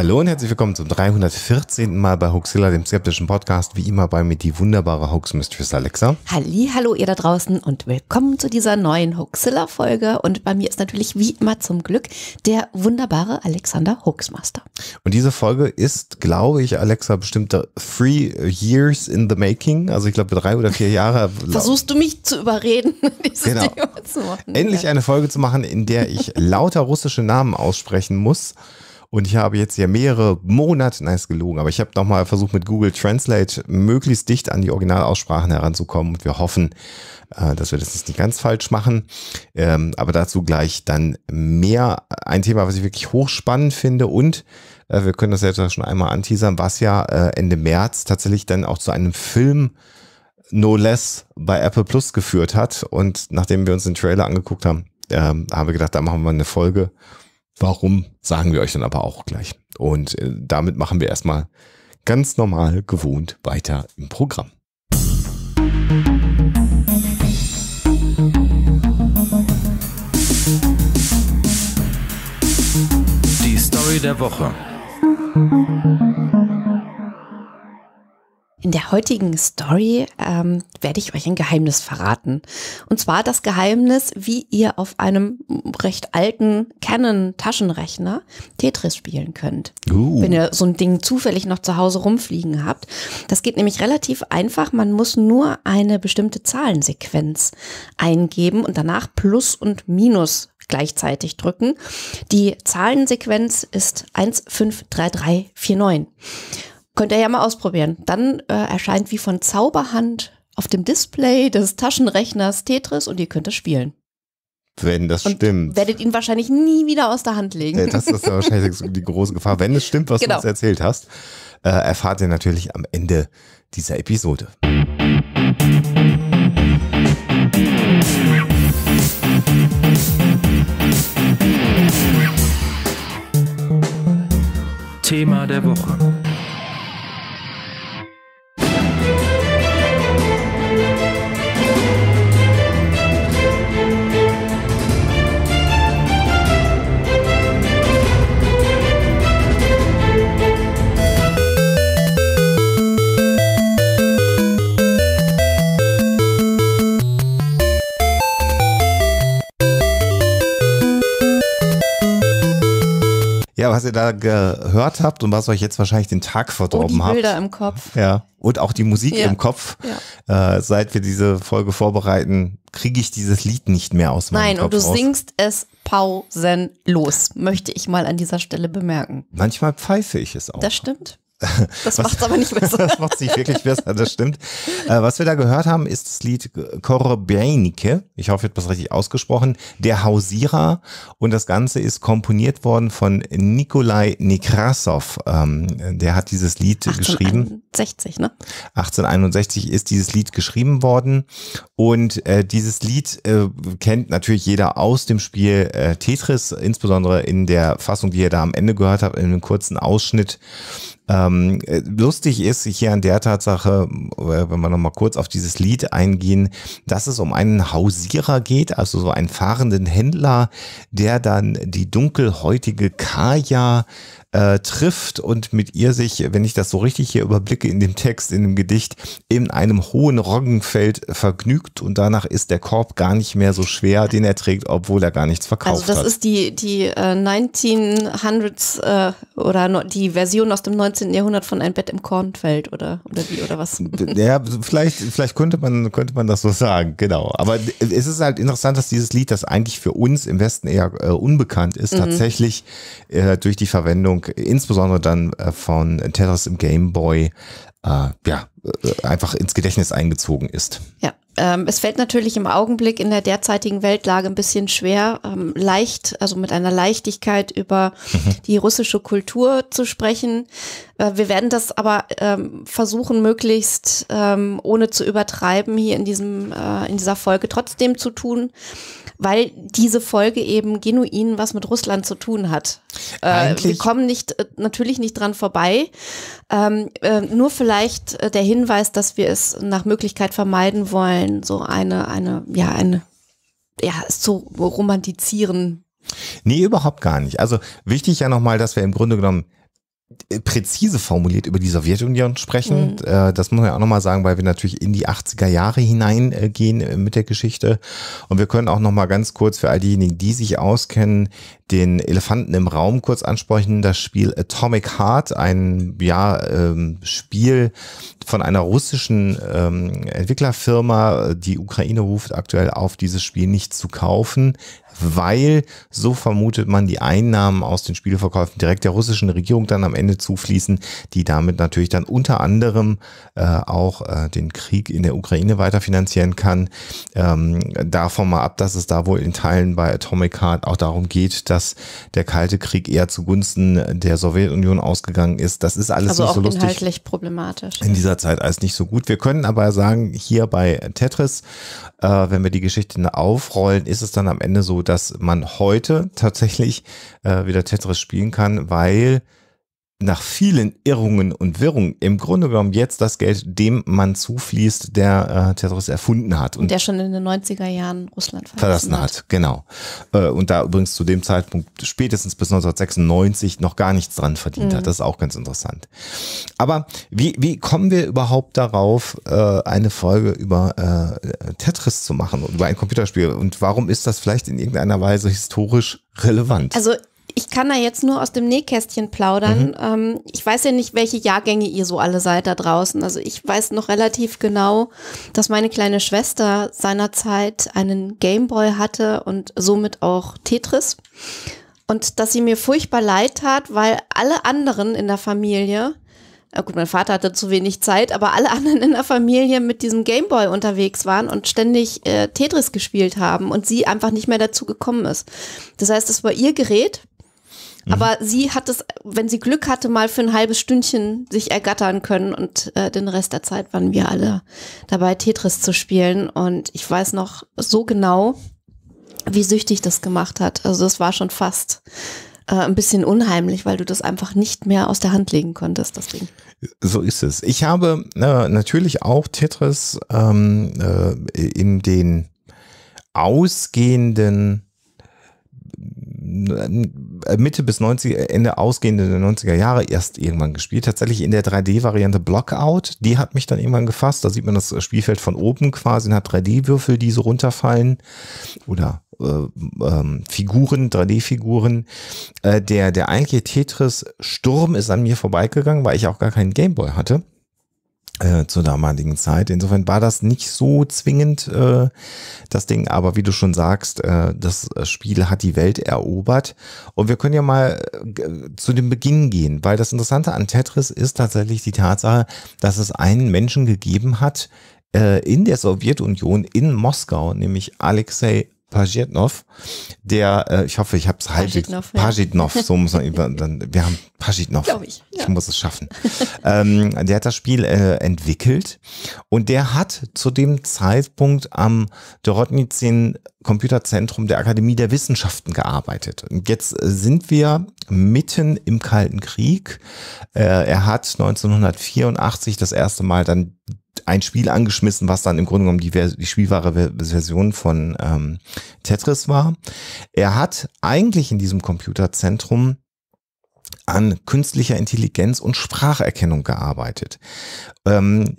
Hallo und herzlich willkommen zum 314. Mal bei Hoaxilla, dem skeptischen Podcast. Wie immer bei mir die wunderbare Hoax Mistress Alexa. Halli, hallo ihr da draußen und willkommen zu dieser neuen Hoaxilla-Folge. Und bei mir ist natürlich wie immer zum Glück der wunderbare Alexander Hoaxmaster. Und diese Folge ist, glaube ich, Alexa, bestimmte three years in the making. Also ich glaube drei oder vier Jahre. Versuchst du mich zu überreden, dieses genau. Thema zu machen. Endlich ja. eine Folge zu machen, in der ich lauter russische Namen aussprechen muss. Und ich habe jetzt ja mehrere Monate, nein, ist gelogen, aber ich habe nochmal versucht, mit Google Translate möglichst dicht an die Originalaussprachen heranzukommen. Und wir hoffen, äh, dass wir das jetzt nicht ganz falsch machen. Ähm, aber dazu gleich dann mehr. Ein Thema, was ich wirklich hochspannend finde und äh, wir können das jetzt schon einmal anteasern, was ja äh, Ende März tatsächlich dann auch zu einem Film No Less bei Apple Plus geführt hat. Und nachdem wir uns den Trailer angeguckt haben, ähm, haben wir gedacht, da machen wir eine Folge Warum sagen wir euch dann aber auch gleich. Und äh, damit machen wir erstmal ganz normal gewohnt weiter im Programm. Die Story der Woche. In der heutigen Story ähm, werde ich euch ein Geheimnis verraten. Und zwar das Geheimnis, wie ihr auf einem recht alten Canon-Taschenrechner Tetris spielen könnt. Uh. Wenn ihr so ein Ding zufällig noch zu Hause rumfliegen habt. Das geht nämlich relativ einfach. Man muss nur eine bestimmte Zahlensequenz eingeben und danach Plus und Minus gleichzeitig drücken. Die Zahlensequenz ist 153349. Könnt ihr ja mal ausprobieren. Dann äh, erscheint wie von Zauberhand auf dem Display des Taschenrechners Tetris und ihr könnt es spielen. Wenn das und stimmt. Werdet ihn wahrscheinlich nie wieder aus der Hand legen. Äh, das ist ja wahrscheinlich die große Gefahr. Wenn es stimmt, was genau. du uns erzählt hast, äh, erfahrt ihr natürlich am Ende dieser Episode. Thema der Woche. Ja, was ihr da gehört habt und was euch jetzt wahrscheinlich den Tag verdorben oh, die Bilder habt. im Kopf. Ja. Und auch die Musik ja. im Kopf. Ja. Äh, seit wir diese Folge vorbereiten, kriege ich dieses Lied nicht mehr aus meinem Nein, Kopf und du raus. singst es pausenlos, möchte ich mal an dieser Stelle bemerken. Manchmal pfeife ich es auch. Das stimmt. Das macht aber nicht besser. das macht es nicht wirklich besser, das stimmt. Äh, was wir da gehört haben, ist das Lied Korbeinike. Ich hoffe, ich habe das richtig ausgesprochen. Der Hausierer. Und das Ganze ist komponiert worden von Nikolai Nekrasov. Ähm, der hat dieses Lied 1861, geschrieben. 1861, ne? 1861 ist dieses Lied geschrieben worden. Und äh, dieses Lied äh, kennt natürlich jeder aus dem Spiel äh, Tetris, insbesondere in der Fassung, die ihr da am Ende gehört habt, in einem kurzen Ausschnitt. Ähm, äh, lustig ist hier an der Tatsache, äh, wenn wir nochmal kurz auf dieses Lied eingehen, dass es um einen Hausierer geht, also so einen fahrenden Händler, der dann die dunkelhäutige Kaya äh, trifft und mit ihr sich, wenn ich das so richtig hier überblicke, in dem Text, in dem Gedicht, in einem hohen Roggenfeld vergnügt und danach ist der Korb gar nicht mehr so schwer, den er trägt, obwohl er gar nichts verkauft hat. Also das hat. ist die, die äh, 1900s äh, oder no, die Version aus dem 19. Jahrhundert von Ein Bett im Kornfeld oder, oder wie oder was? Ja, vielleicht, vielleicht könnte, man, könnte man das so sagen, genau. Aber es ist halt interessant, dass dieses Lied, das eigentlich für uns im Westen eher äh, unbekannt ist, mhm. tatsächlich äh, durch die Verwendung Umsetzung, insbesondere dann äh, von Tetris im Game Boy, äh, ja, äh, einfach ins Gedächtnis eingezogen ist. Ja, ähm, es fällt natürlich im Augenblick in der derzeitigen Weltlage ein bisschen schwer, ähm, leicht, also mit einer Leichtigkeit über mhm. die russische Kultur zu sprechen. Äh, wir werden das aber ähm, versuchen, möglichst ähm, ohne zu übertreiben, hier in, diesem, äh, in dieser Folge trotzdem zu tun, weil diese Folge eben genuin was mit Russland zu tun hat. Äh, wir kommen nicht, äh, natürlich nicht dran vorbei. Ähm, äh, nur vielleicht äh, der Hinweis, dass wir es nach Möglichkeit vermeiden wollen, so eine, eine, ja, eine, ja, es zu romantizieren. Nee, überhaupt gar nicht. Also wichtig ja nochmal, dass wir im Grunde genommen präzise formuliert über die Sowjetunion sprechen. Mhm. Äh, das muss man ja auch nochmal sagen, weil wir natürlich in die 80er Jahre hineingehen äh, äh, mit der Geschichte. Und wir können auch nochmal ganz kurz für all diejenigen, die sich auskennen, den Elefanten im Raum kurz ansprechen. Das Spiel Atomic Heart, ein ja, ähm, Spiel von einer russischen ähm, Entwicklerfirma. Die Ukraine ruft aktuell auf, dieses Spiel nicht zu kaufen weil, so vermutet man, die Einnahmen aus den Spielverkäufen direkt der russischen Regierung dann am Ende zufließen, die damit natürlich dann unter anderem äh, auch äh, den Krieg in der Ukraine weiterfinanzieren kann. Ähm, davon mal ab, dass es da wohl in Teilen bei Atomic Heart auch darum geht, dass der Kalte Krieg eher zugunsten der Sowjetunion ausgegangen ist. Das ist alles also nicht so lustig. inhaltlich problematisch. In dieser Zeit alles nicht so gut. Wir können aber sagen, hier bei Tetris, äh, wenn wir die Geschichte aufrollen, ist es dann am Ende so, dass man heute tatsächlich äh, wieder Tetris spielen kann, weil nach vielen Irrungen und Wirrungen im Grunde genommen jetzt das Geld dem Mann zufließt, der äh, Tetris erfunden hat. Und der schon in den 90er Jahren Russland verlassen, verlassen hat. hat. Genau. Äh, und da übrigens zu dem Zeitpunkt spätestens bis 1996 noch gar nichts dran verdient mhm. hat. Das ist auch ganz interessant. Aber wie, wie kommen wir überhaupt darauf, äh, eine Folge über äh, Tetris zu machen und über ein Computerspiel? Und warum ist das vielleicht in irgendeiner Weise historisch relevant? Also ich kann da jetzt nur aus dem Nähkästchen plaudern. Mhm. Ähm, ich weiß ja nicht, welche Jahrgänge ihr so alle seid da draußen. Also ich weiß noch relativ genau, dass meine kleine Schwester seinerzeit einen Gameboy hatte und somit auch Tetris. Und dass sie mir furchtbar leid tat, weil alle anderen in der Familie na gut, mein Vater hatte zu wenig Zeit, aber alle anderen in der Familie mit diesem Gameboy unterwegs waren und ständig äh, Tetris gespielt haben und sie einfach nicht mehr dazu gekommen ist. Das heißt, es war ihr Gerät Mhm. Aber sie hat es, wenn sie Glück hatte, mal für ein halbes Stündchen sich ergattern können und äh, den Rest der Zeit waren wir alle dabei, Tetris zu spielen. Und ich weiß noch so genau, wie süchtig das gemacht hat. Also das war schon fast äh, ein bisschen unheimlich, weil du das einfach nicht mehr aus der Hand legen konntest, das Ding. So ist es. Ich habe äh, natürlich auch Tetris ähm, äh, in den ausgehenden äh, Mitte bis 90, äh, Ende ausgehende der 90er Jahre erst irgendwann gespielt. Tatsächlich in der 3D-Variante Blockout, die hat mich dann irgendwann gefasst. Da sieht man das äh, Spielfeld von oben quasi und hat 3D-Würfel, die so runterfallen oder äh, ähm, Figuren, 3D-Figuren. Äh, der, der eigentliche Tetris-Sturm ist an mir vorbeigegangen, weil ich auch gar keinen Gameboy hatte. Äh, zur damaligen Zeit. Insofern war das nicht so zwingend äh, das Ding, aber wie du schon sagst, äh, das Spiel hat die Welt erobert und wir können ja mal äh, zu dem Beginn gehen, weil das Interessante an Tetris ist tatsächlich die Tatsache, dass es einen Menschen gegeben hat äh, in der Sowjetunion in Moskau, nämlich Alexei Pajitnov, der, äh, ich hoffe, ich habe es halbwegs. Pajitnov, ja. so muss man über, dann, wir haben Pajitnov. Glaube ich. Ja. Ich muss es schaffen. ähm, der hat das Spiel äh, entwickelt und der hat zu dem Zeitpunkt am Dorotnitsin Computerzentrum der Akademie der Wissenschaften gearbeitet. Und jetzt äh, sind wir mitten im Kalten Krieg. Äh, er hat 1984 das erste Mal dann ein Spiel angeschmissen, was dann im Grunde genommen die, die spielbare Version von ähm, Tetris war. Er hat eigentlich in diesem Computerzentrum an künstlicher Intelligenz und Spracherkennung gearbeitet. Ähm,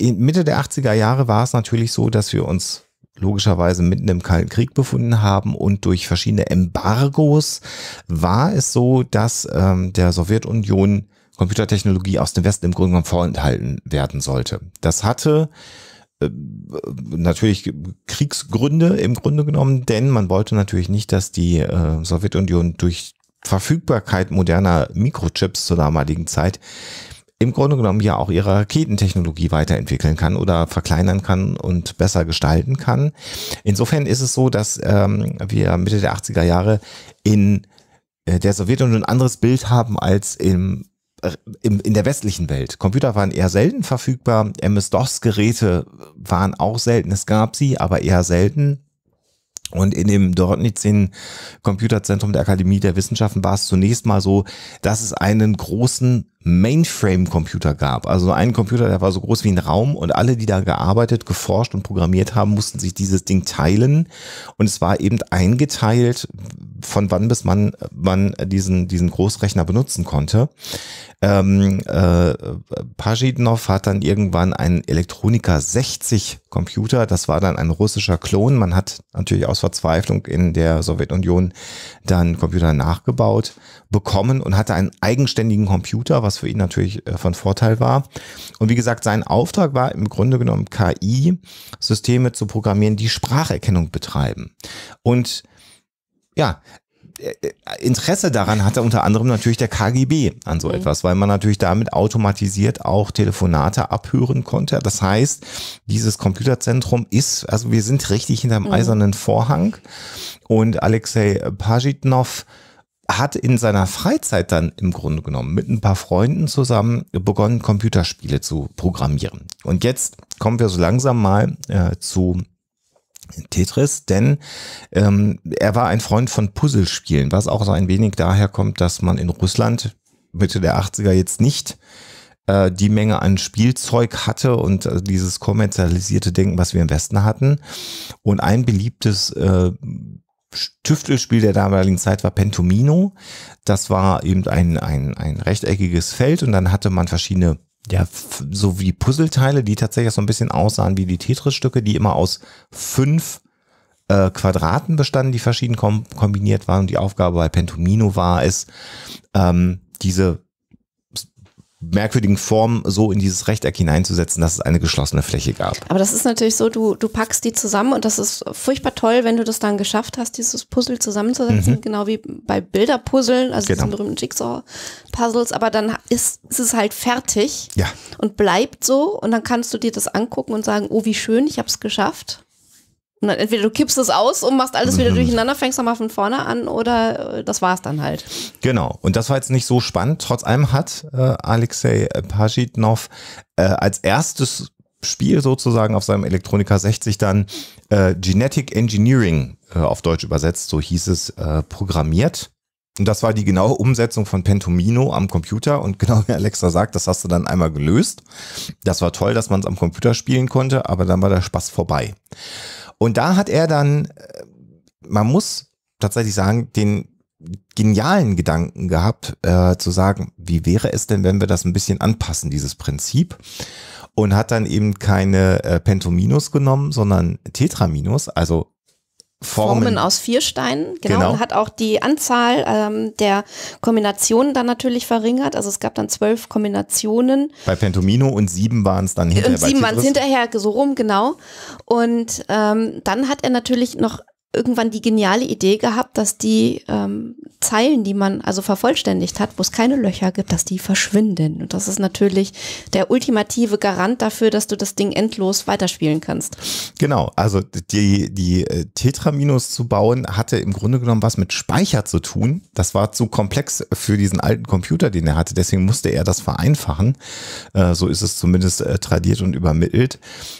Mitte der 80er Jahre war es natürlich so, dass wir uns logischerweise mitten im Kalten Krieg befunden haben und durch verschiedene Embargos war es so, dass ähm, der Sowjetunion Computertechnologie aus dem Westen im Grunde genommen vorenthalten werden sollte. Das hatte äh, natürlich Kriegsgründe im Grunde genommen, denn man wollte natürlich nicht, dass die äh, Sowjetunion durch Verfügbarkeit moderner Mikrochips zur damaligen Zeit im Grunde genommen ja auch ihre Raketentechnologie weiterentwickeln kann oder verkleinern kann und besser gestalten kann. Insofern ist es so, dass ähm, wir Mitte der 80er Jahre in äh, der Sowjetunion ein anderes Bild haben als im äh, in in der westlichen Welt. Computer waren eher selten verfügbar. MS-DOS-Geräte waren auch selten. Es gab sie, aber eher selten. Und in dem Dorotnitzin Computerzentrum der Akademie der Wissenschaften war es zunächst mal so, dass es einen großen Mainframe-Computer gab. Also einen Computer, der war so groß wie ein Raum und alle, die da gearbeitet, geforscht und programmiert haben, mussten sich dieses Ding teilen. Und es war eben eingeteilt, von wann bis man, man diesen, diesen Großrechner benutzen konnte. Ähm, äh, Pajidnov hat dann irgendwann einen Elektronika 60 Computer, das war dann ein russischer Klon. Man hat natürlich aus Verzweiflung in der Sowjetunion dann Computer nachgebaut bekommen und hatte einen eigenständigen Computer, was was für ihn natürlich äh, von Vorteil war. Und wie gesagt, sein Auftrag war im Grunde genommen KI-Systeme zu programmieren, die Spracherkennung betreiben. Und ja, äh, äh, Interesse daran hatte unter anderem natürlich der KGB an so mhm. etwas, weil man natürlich damit automatisiert auch Telefonate abhören konnte. Das heißt, dieses Computerzentrum ist, also wir sind richtig hinterm mhm. eisernen Vorhang und Alexei Pajitnov hat in seiner Freizeit dann im Grunde genommen mit ein paar Freunden zusammen begonnen, Computerspiele zu programmieren. Und jetzt kommen wir so langsam mal äh, zu Tetris, denn ähm, er war ein Freund von Puzzlespielen, was auch so ein wenig daher kommt, dass man in Russland Mitte der 80er jetzt nicht äh, die Menge an Spielzeug hatte und äh, dieses kommerzialisierte Denken, was wir im Westen hatten. Und ein beliebtes äh, Tüftelspiel der damaligen Zeit war Pentomino. Das war eben ein, ein, ein rechteckiges Feld und dann hatte man verschiedene, ja, so wie Puzzleteile, die tatsächlich so ein bisschen aussahen wie die Tetris-Stücke, die immer aus fünf äh, Quadraten bestanden, die verschieden kom kombiniert waren. Und die Aufgabe bei Pentomino war es, ähm, diese merkwürdigen Form so in dieses Rechteck hineinzusetzen, dass es eine geschlossene Fläche gab. Aber das ist natürlich so, du, du packst die zusammen und das ist furchtbar toll, wenn du das dann geschafft hast, dieses Puzzle zusammenzusetzen, mhm. genau wie bei Bilderpuzzeln, also genau. diesen berühmten Jigsaw-Puzzles, aber dann ist, ist, es halt fertig ja. und bleibt so und dann kannst du dir das angucken und sagen, oh wie schön, ich habe es geschafft. Und entweder du kippst es aus und machst alles wieder mhm. durcheinander, fängst nochmal von vorne an oder äh, das war es dann halt. Genau. Und das war jetzt nicht so spannend. Trotz allem hat äh, Alexei Pajitnov äh, als erstes Spiel sozusagen auf seinem Elektronika 60 dann äh, Genetic Engineering äh, auf Deutsch übersetzt, so hieß es, äh, programmiert. Und das war die genaue Umsetzung von Pentomino am Computer. Und genau wie Alexa sagt, das hast du dann einmal gelöst. Das war toll, dass man es am Computer spielen konnte, aber dann war der Spaß vorbei. Und da hat er dann, äh, man muss tatsächlich sagen, den genialen Gedanken gehabt, äh, zu sagen, wie wäre es denn, wenn wir das ein bisschen anpassen, dieses Prinzip? Und hat dann eben keine äh, Pentominus genommen, sondern Tetraminus, also Formen. Formen. aus vier Steinen. Genau. genau. Und hat auch die Anzahl ähm, der Kombinationen dann natürlich verringert. Also es gab dann zwölf Kombinationen. Bei Pentomino und sieben waren es dann hinterher. Und sieben waren es hinterher, so rum, genau. Und ähm, dann hat er natürlich noch irgendwann die geniale Idee gehabt, dass die ähm, Zeilen, die man also vervollständigt hat, wo es keine Löcher gibt, dass die verschwinden. Und das ist natürlich der ultimative Garant dafür, dass du das Ding endlos weiterspielen kannst. Genau, also die, die äh, Tetraminus zu bauen, hatte im Grunde genommen was mit Speicher zu tun. Das war zu komplex für diesen alten Computer, den er hatte. Deswegen musste er das vereinfachen. Äh, so ist es zumindest äh, tradiert und übermittelt.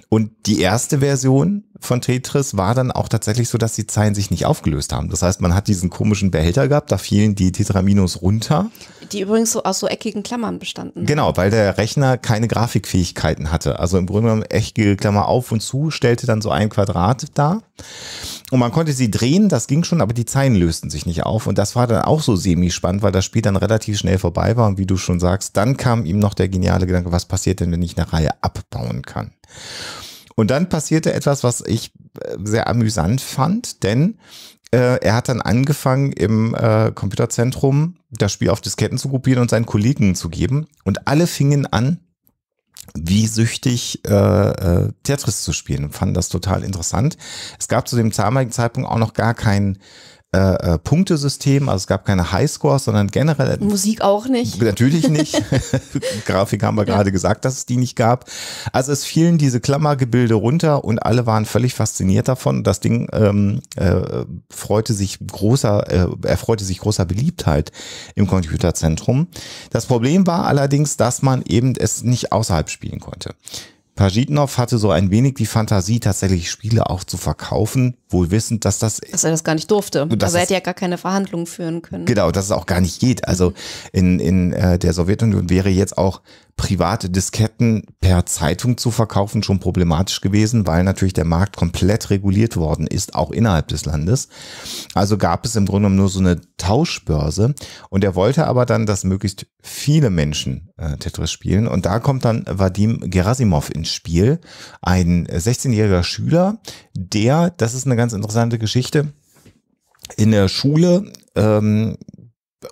Und die erste Version, von Tetris war dann auch tatsächlich so, dass die Zeilen sich nicht aufgelöst haben. Das heißt, man hat diesen komischen Behälter gehabt, da fielen die Tetraminos runter. Die übrigens so aus so eckigen Klammern bestanden. Genau, weil der Rechner keine Grafikfähigkeiten hatte. Also im Grunde genommen eckige Klammer auf und zu, stellte dann so ein Quadrat dar. Und man konnte sie drehen, das ging schon, aber die Zeilen lösten sich nicht auf. Und das war dann auch so semi-spannend, weil das Spiel dann relativ schnell vorbei war. Und wie du schon sagst, dann kam ihm noch der geniale Gedanke, was passiert denn, wenn ich eine Reihe abbauen kann? Und dann passierte etwas, was ich äh, sehr amüsant fand, denn äh, er hat dann angefangen, im äh, Computerzentrum das Spiel auf Disketten zu kopieren und seinen Kollegen zu geben. Und alle fingen an, wie süchtig äh, äh Tetris zu spielen und fanden das total interessant. Es gab zu dem damaligen Zeitpunkt auch noch gar keinen äh, äh, Punktesystem, also es gab keine Highscores, sondern generell. Musik auch nicht. Natürlich nicht. Grafik haben wir ja. gerade gesagt, dass es die nicht gab. Also es fielen diese Klammergebilde runter und alle waren völlig fasziniert davon. Das Ding ähm, äh, freute sich großer, äh, erfreute sich großer Beliebtheit im Computerzentrum. Das Problem war allerdings, dass man eben es nicht außerhalb spielen konnte. Pajitnov hatte so ein wenig die Fantasie, tatsächlich Spiele auch zu verkaufen, wohl wissend, dass das. Dass er das gar nicht durfte. Also er hätte ja gar keine Verhandlungen führen können. Genau, dass es auch gar nicht geht. Also in, in äh, der Sowjetunion wäre jetzt auch private Disketten per Zeitung zu verkaufen schon problematisch gewesen, weil natürlich der Markt komplett reguliert worden ist, auch innerhalb des Landes. Also gab es im Grunde genommen nur so eine Tauschbörse. Und er wollte aber dann, dass möglichst viele Menschen äh, Tetris spielen. Und da kommt dann Vadim Gerasimov ins Spiel, ein 16-jähriger Schüler, der, das ist eine ganz interessante Geschichte. In der Schule ähm,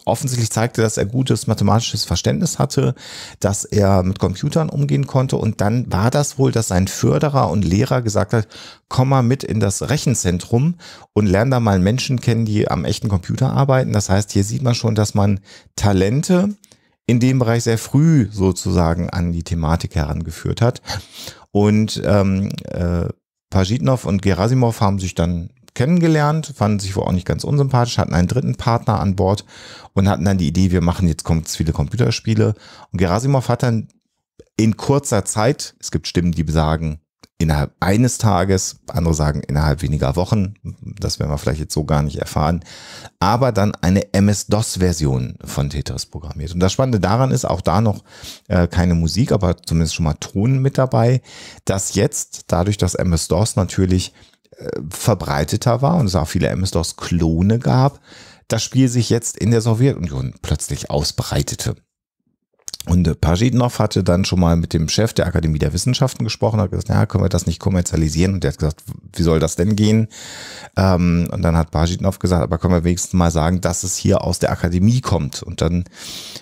offensichtlich zeigte, dass er gutes mathematisches Verständnis hatte, dass er mit Computern umgehen konnte. Und dann war das wohl, dass sein Förderer und Lehrer gesagt hat, komm mal mit in das Rechenzentrum und lern da mal Menschen kennen, die am echten Computer arbeiten. Das heißt, hier sieht man schon, dass man Talente in dem Bereich sehr früh sozusagen an die Thematik herangeführt hat. Und ähm, äh, Pajitnov und Gerasimov haben sich dann kennengelernt, fanden sich wohl auch nicht ganz unsympathisch, hatten einen dritten Partner an Bord und hatten dann die Idee, wir machen jetzt kommt viele Computerspiele. Und Gerasimov hat dann in kurzer Zeit, es gibt Stimmen, die sagen, innerhalb eines Tages, andere sagen innerhalb weniger Wochen, das werden wir vielleicht jetzt so gar nicht erfahren, aber dann eine MS-DOS-Version von Tetris programmiert. Und das Spannende daran ist, auch da noch äh, keine Musik, aber zumindest schon mal Ton mit dabei, dass jetzt dadurch, dass MS-DOS natürlich äh, verbreiteter war und es auch viele MS-DOS-Klone gab, das Spiel sich jetzt in der Sowjetunion plötzlich ausbreitete. Und äh, Pajitnov hatte dann schon mal mit dem Chef der Akademie der Wissenschaften gesprochen, hat gesagt, ja, können wir das nicht kommerzialisieren? Und der hat gesagt, wie soll das denn gehen? Ähm, und dann hat Pajitnov gesagt, aber können wir wenigstens mal sagen, dass es hier aus der Akademie kommt. Und dann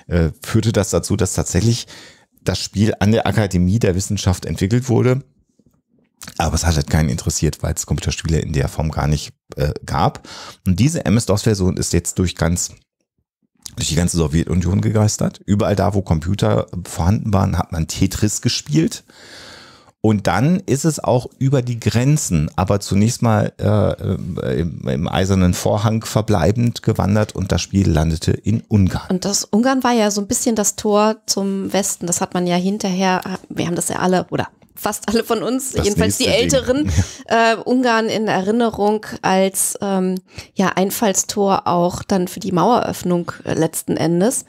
äh, führte das dazu, dass tatsächlich das Spiel an der Akademie der Wissenschaft entwickelt wurde. Aber es hat halt keinen interessiert, weil es Computerspiele in der Form gar nicht äh, gab. Und diese MS-DOS-Version ist jetzt durch ganz durch die ganze Sowjetunion gegeistert. Überall da, wo Computer vorhanden waren, hat man Tetris gespielt. Und dann ist es auch über die Grenzen, aber zunächst mal äh, im, im, eisernen Vorhang verbleibend gewandert und das Spiel landete in Ungarn. Und das Ungarn war ja so ein bisschen das Tor zum Westen. Das hat man ja hinterher, wir haben das ja alle, oder fast alle von uns, das jedenfalls die Älteren, äh, Ungarn in Erinnerung als ähm, ja, Einfallstor auch dann für die Maueröffnung äh, letzten Endes,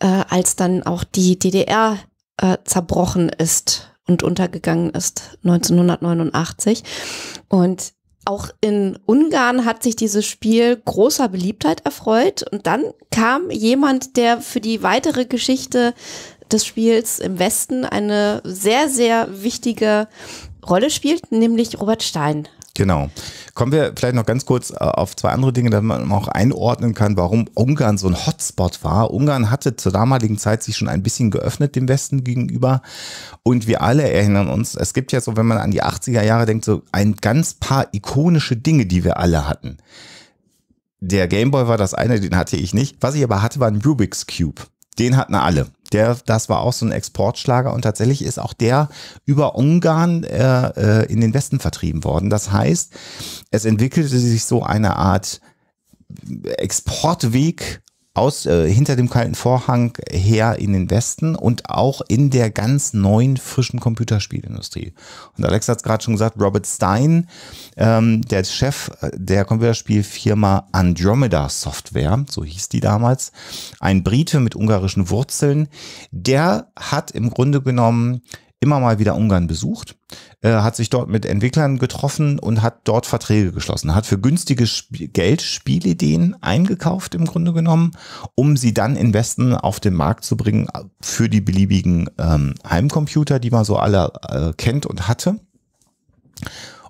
äh, als dann auch die DDR äh, zerbrochen ist und untergegangen ist 1989. Und auch in Ungarn hat sich dieses Spiel großer Beliebtheit erfreut. Und dann kam jemand, der für die weitere Geschichte des Spiels im Westen eine sehr, sehr wichtige Rolle spielt, nämlich Robert Stein. Genau. Kommen wir vielleicht noch ganz kurz äh, auf zwei andere Dinge, damit man auch einordnen kann, warum Ungarn so ein Hotspot war. Ungarn hatte zur damaligen Zeit sich schon ein bisschen geöffnet dem Westen gegenüber. Und wir alle erinnern uns, es gibt ja so, wenn man an die 80er Jahre denkt, so ein ganz paar ikonische Dinge, die wir alle hatten. Der Gameboy war das eine, den hatte ich nicht. Was ich aber hatte, war ein Rubik's Cube. Den hatten alle. Der, das war auch so ein Exportschlager und tatsächlich ist auch der über Ungarn äh, äh in den Westen vertrieben worden. Das heißt, es entwickelte sich so eine Art Exportweg aus, äh, hinter dem kalten Vorhang her in den Westen und auch in der ganz neuen, frischen Computerspielindustrie. Und Alex hat es gerade schon gesagt, Robert Stein, ähm, der Chef äh, der Computerspielfirma Andromeda Software, so hieß die damals, ein Brite mit ungarischen Wurzeln, der hat im Grunde genommen immer mal wieder Ungarn besucht, äh, hat sich dort mit Entwicklern getroffen und hat dort Verträge geschlossen, hat für günstiges Sp Geld Spielideen eingekauft im Grunde genommen, um sie dann in Westen auf den Markt zu bringen äh, für die beliebigen ähm, Heimcomputer, die man so alle äh, kennt und hatte.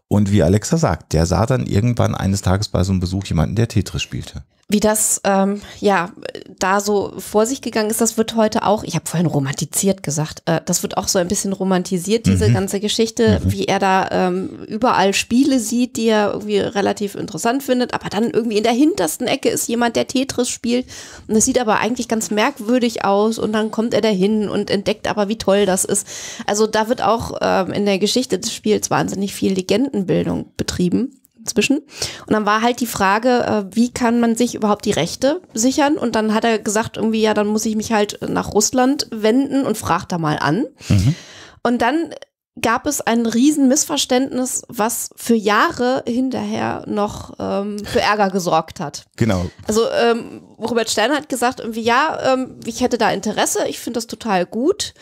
Und wie Alexa sagt, der sah dann irgendwann eines Tages bei so einem Besuch jemanden, der Tetris spielte wie das ähm, ja da so vor sich gegangen ist, das wird heute auch, ich habe vorhin romantisiert gesagt, äh, das wird auch so ein bisschen romantisiert, diese mhm. ganze Geschichte, mhm. wie er da ähm, überall Spiele sieht, die er irgendwie relativ interessant findet, aber dann irgendwie in der hintersten Ecke ist jemand, der Tetris spielt und es sieht aber eigentlich ganz merkwürdig aus und dann kommt er dahin und entdeckt aber, wie toll das ist. Also da wird auch ähm, in der Geschichte des Spiels wahnsinnig viel Legendenbildung betrieben zwischen. Und dann war halt die Frage, äh, wie kann man sich überhaupt die Rechte sichern? Und dann hat er gesagt, irgendwie, ja, dann muss ich mich halt nach Russland wenden und frag da mal an. Mhm. Und dann gab es ein Riesenmissverständnis, was für Jahre hinterher noch ähm, für Ärger gesorgt hat. Genau. Also ähm, Robert Stern hat gesagt, irgendwie, ja, ähm, ich hätte da Interesse, ich finde das total gut,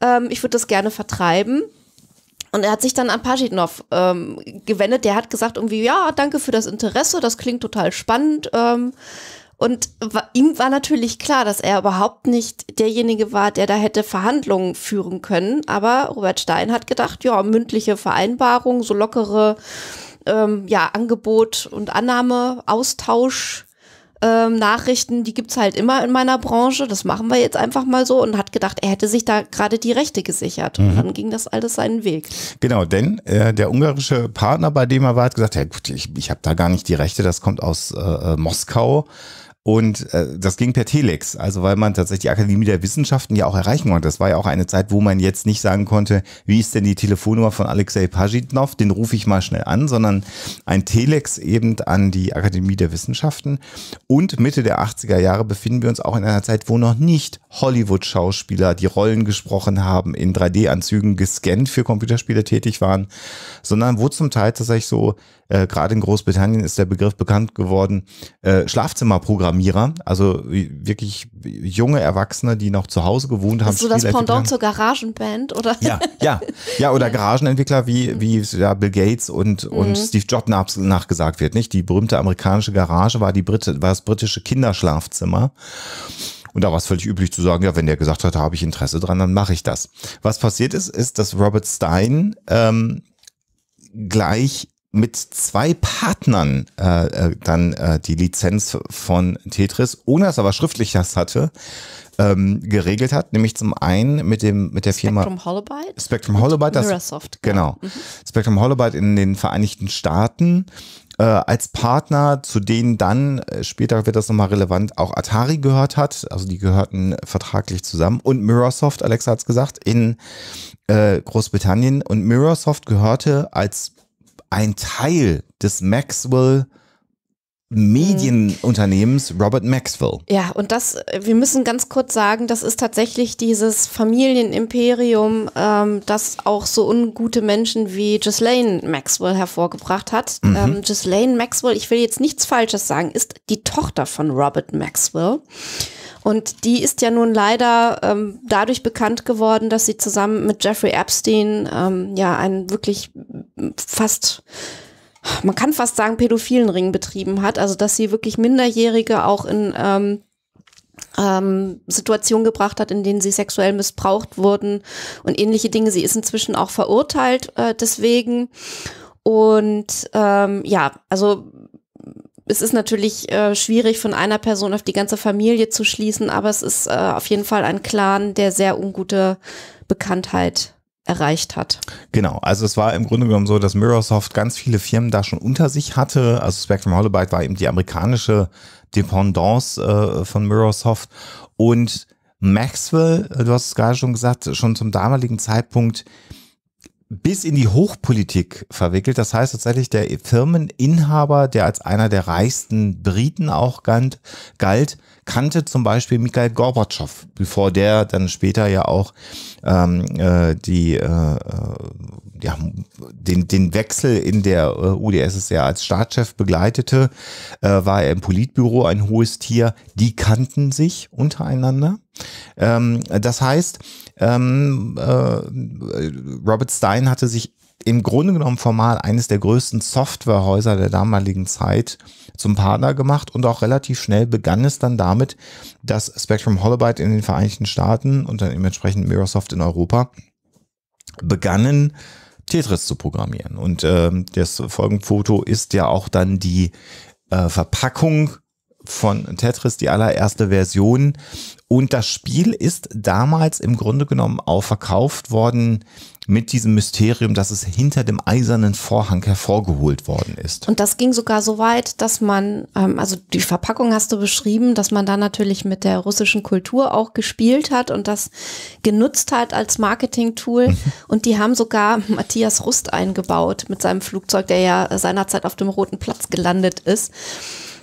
ähm, ich würde das gerne vertreiben. Und er hat sich dann an Pajitnov ähm, gewendet. Der hat gesagt irgendwie, ja, danke für das Interesse, das klingt total spannend. Ähm, und ihm war natürlich klar, dass er überhaupt nicht derjenige war, der da hätte Verhandlungen führen können. Aber Robert Stein hat gedacht, ja, mündliche Vereinbarung, so lockere ähm, ja, Angebot und Annahme, Austausch ähm, Nachrichten, die gibt's halt immer in meiner Branche, das machen wir jetzt einfach mal so und hat gedacht, er hätte sich da gerade die Rechte gesichert. Und mhm. dann ging das alles seinen Weg. Genau, denn äh, der ungarische Partner, bei dem er war, hat gesagt, ja gut, ich, ich habe da gar nicht die Rechte, das kommt aus äh, äh Moskau. Und äh, das ging per Telex, also weil man tatsächlich die Akademie der Wissenschaften ja auch erreichen konnte. Das war ja auch eine Zeit, wo man jetzt nicht sagen konnte, wie ist denn die Telefonnummer von Alexei Pajitnov, den rufe ich mal schnell an, sondern ein Telex eben an die Akademie der Wissenschaften. Und Mitte der 80er Jahre befinden wir uns auch in einer Zeit, wo noch nicht Hollywood-Schauspieler die Rollen gesprochen haben, in 3D-Anzügen gescannt für Computerspiele tätig waren, sondern wo zum Teil tatsächlich so, äh, gerade in Großbritannien ist der Begriff bekannt geworden, äh, Schlafzimmerprogramm Programmierer, also äh, wirklich junge Erwachsene, die noch zu Hause gewohnt haben. Ist so das Pendant zur Garagenband, oder? Ja, ja, ja, oder Garagenentwickler, wie, wie ja, Bill Gates und, mhm. und mhm. Steve Jobs nachgesagt wird, nicht? Die berühmte amerikanische Garage war, die Brit war das britische Kinderschlafzimmer. Und da war es völlig üblich zu sagen, ja, wenn der gesagt hat, habe ich Interesse dran, dann mache ich das. Was passiert ist, ist, dass Robert Stein ähm, gleich mit zwei Partnern äh, äh, dann äh, die Lizenz von Tetris, ohne dass er schriftlich Schriftliches hatte, ähm, geregelt hat, nämlich zum einen mit dem mit der Firma Spectrum Holobyte, Spectrum Holobyte, das Mirasoft, genau. genau, mhm. Spectrum Holobyte in den Vereinigten Staaten äh, als Partner, zu denen dann äh, später wird das nochmal relevant auch Atari gehört hat, also die gehörten vertraglich zusammen und Mirrorsoft, Alexa hat's gesagt, in äh, Großbritannien und Mirrorsoft gehörte als ein Teil des Maxwell Medienunternehmens Robert Maxwell. Ja, und das, wir müssen ganz kurz sagen, das ist tatsächlich dieses Familienimperium, ähm, das auch so ungute Menschen wie Ghislaine Maxwell hervorgebracht hat. Mhm. Ähm, Ghislaine Maxwell, ich will jetzt nichts Falsches sagen, ist die Tochter von Robert Maxwell. Und die ist ja nun leider ähm, dadurch bekannt geworden, dass sie zusammen mit Jeffrey Epstein ähm, ja einen wirklich fast man kann fast sagen, pädophilen Ring betrieben hat, also dass sie wirklich Minderjährige auch in ähm, ähm, Situationen gebracht hat, in denen sie sexuell missbraucht wurden und ähnliche Dinge. Sie ist inzwischen auch verurteilt äh, deswegen. Und ähm, ja, also es ist natürlich äh, schwierig, von einer Person auf die ganze Familie zu schließen, aber es ist äh, auf jeden Fall ein Clan, der sehr ungute Bekanntheit erreicht hat. Genau, also es war im Grunde genommen so, dass Mirrorsoft ganz viele Firmen da schon unter sich hatte. Also Spectrum Holobyte war eben die amerikanische Dependance äh, von Mirrorsoft und Maxwell, äh, du hast es gerade schon gesagt, schon zum damaligen Zeitpunkt bis in die Hochpolitik verwickelt. Das heißt tatsächlich, der Firmeninhaber, der als einer der reichsten Briten auch galt, kannte zum Beispiel Mikhail Gorbatschow, bevor der dann später ja auch ähm, äh, die, äh, äh ja, den, den Wechsel in der äh, UdSSR als Staatschef begleitete, äh, war er im Politbüro ein hohes Tier. Die kannten sich untereinander. Ähm, das heißt, ähm, äh, Robert Stein hatte sich im Grunde genommen formal eines der größten Softwarehäuser der damaligen Zeit zum Partner gemacht und auch relativ schnell begann es dann damit, dass Spectrum Holobyte in den Vereinigten Staaten und dann entsprechend Microsoft in Europa begannen, Tetris zu programmieren. Und äh, das Folgenfoto ist ja auch dann die äh, Verpackung von Tetris, die allererste Version. Und das Spiel ist damals im Grunde genommen auch verkauft worden mit diesem Mysterium, dass es hinter dem eisernen Vorhang hervorgeholt worden ist. Und das ging sogar so weit, dass man, ähm, also die Verpackung hast du beschrieben, dass man da natürlich mit der russischen Kultur auch gespielt hat und das genutzt hat als Marketing-Tool. Mhm. und die haben sogar Matthias Rust eingebaut mit seinem Flugzeug, der ja seinerzeit auf dem Roten Platz gelandet ist.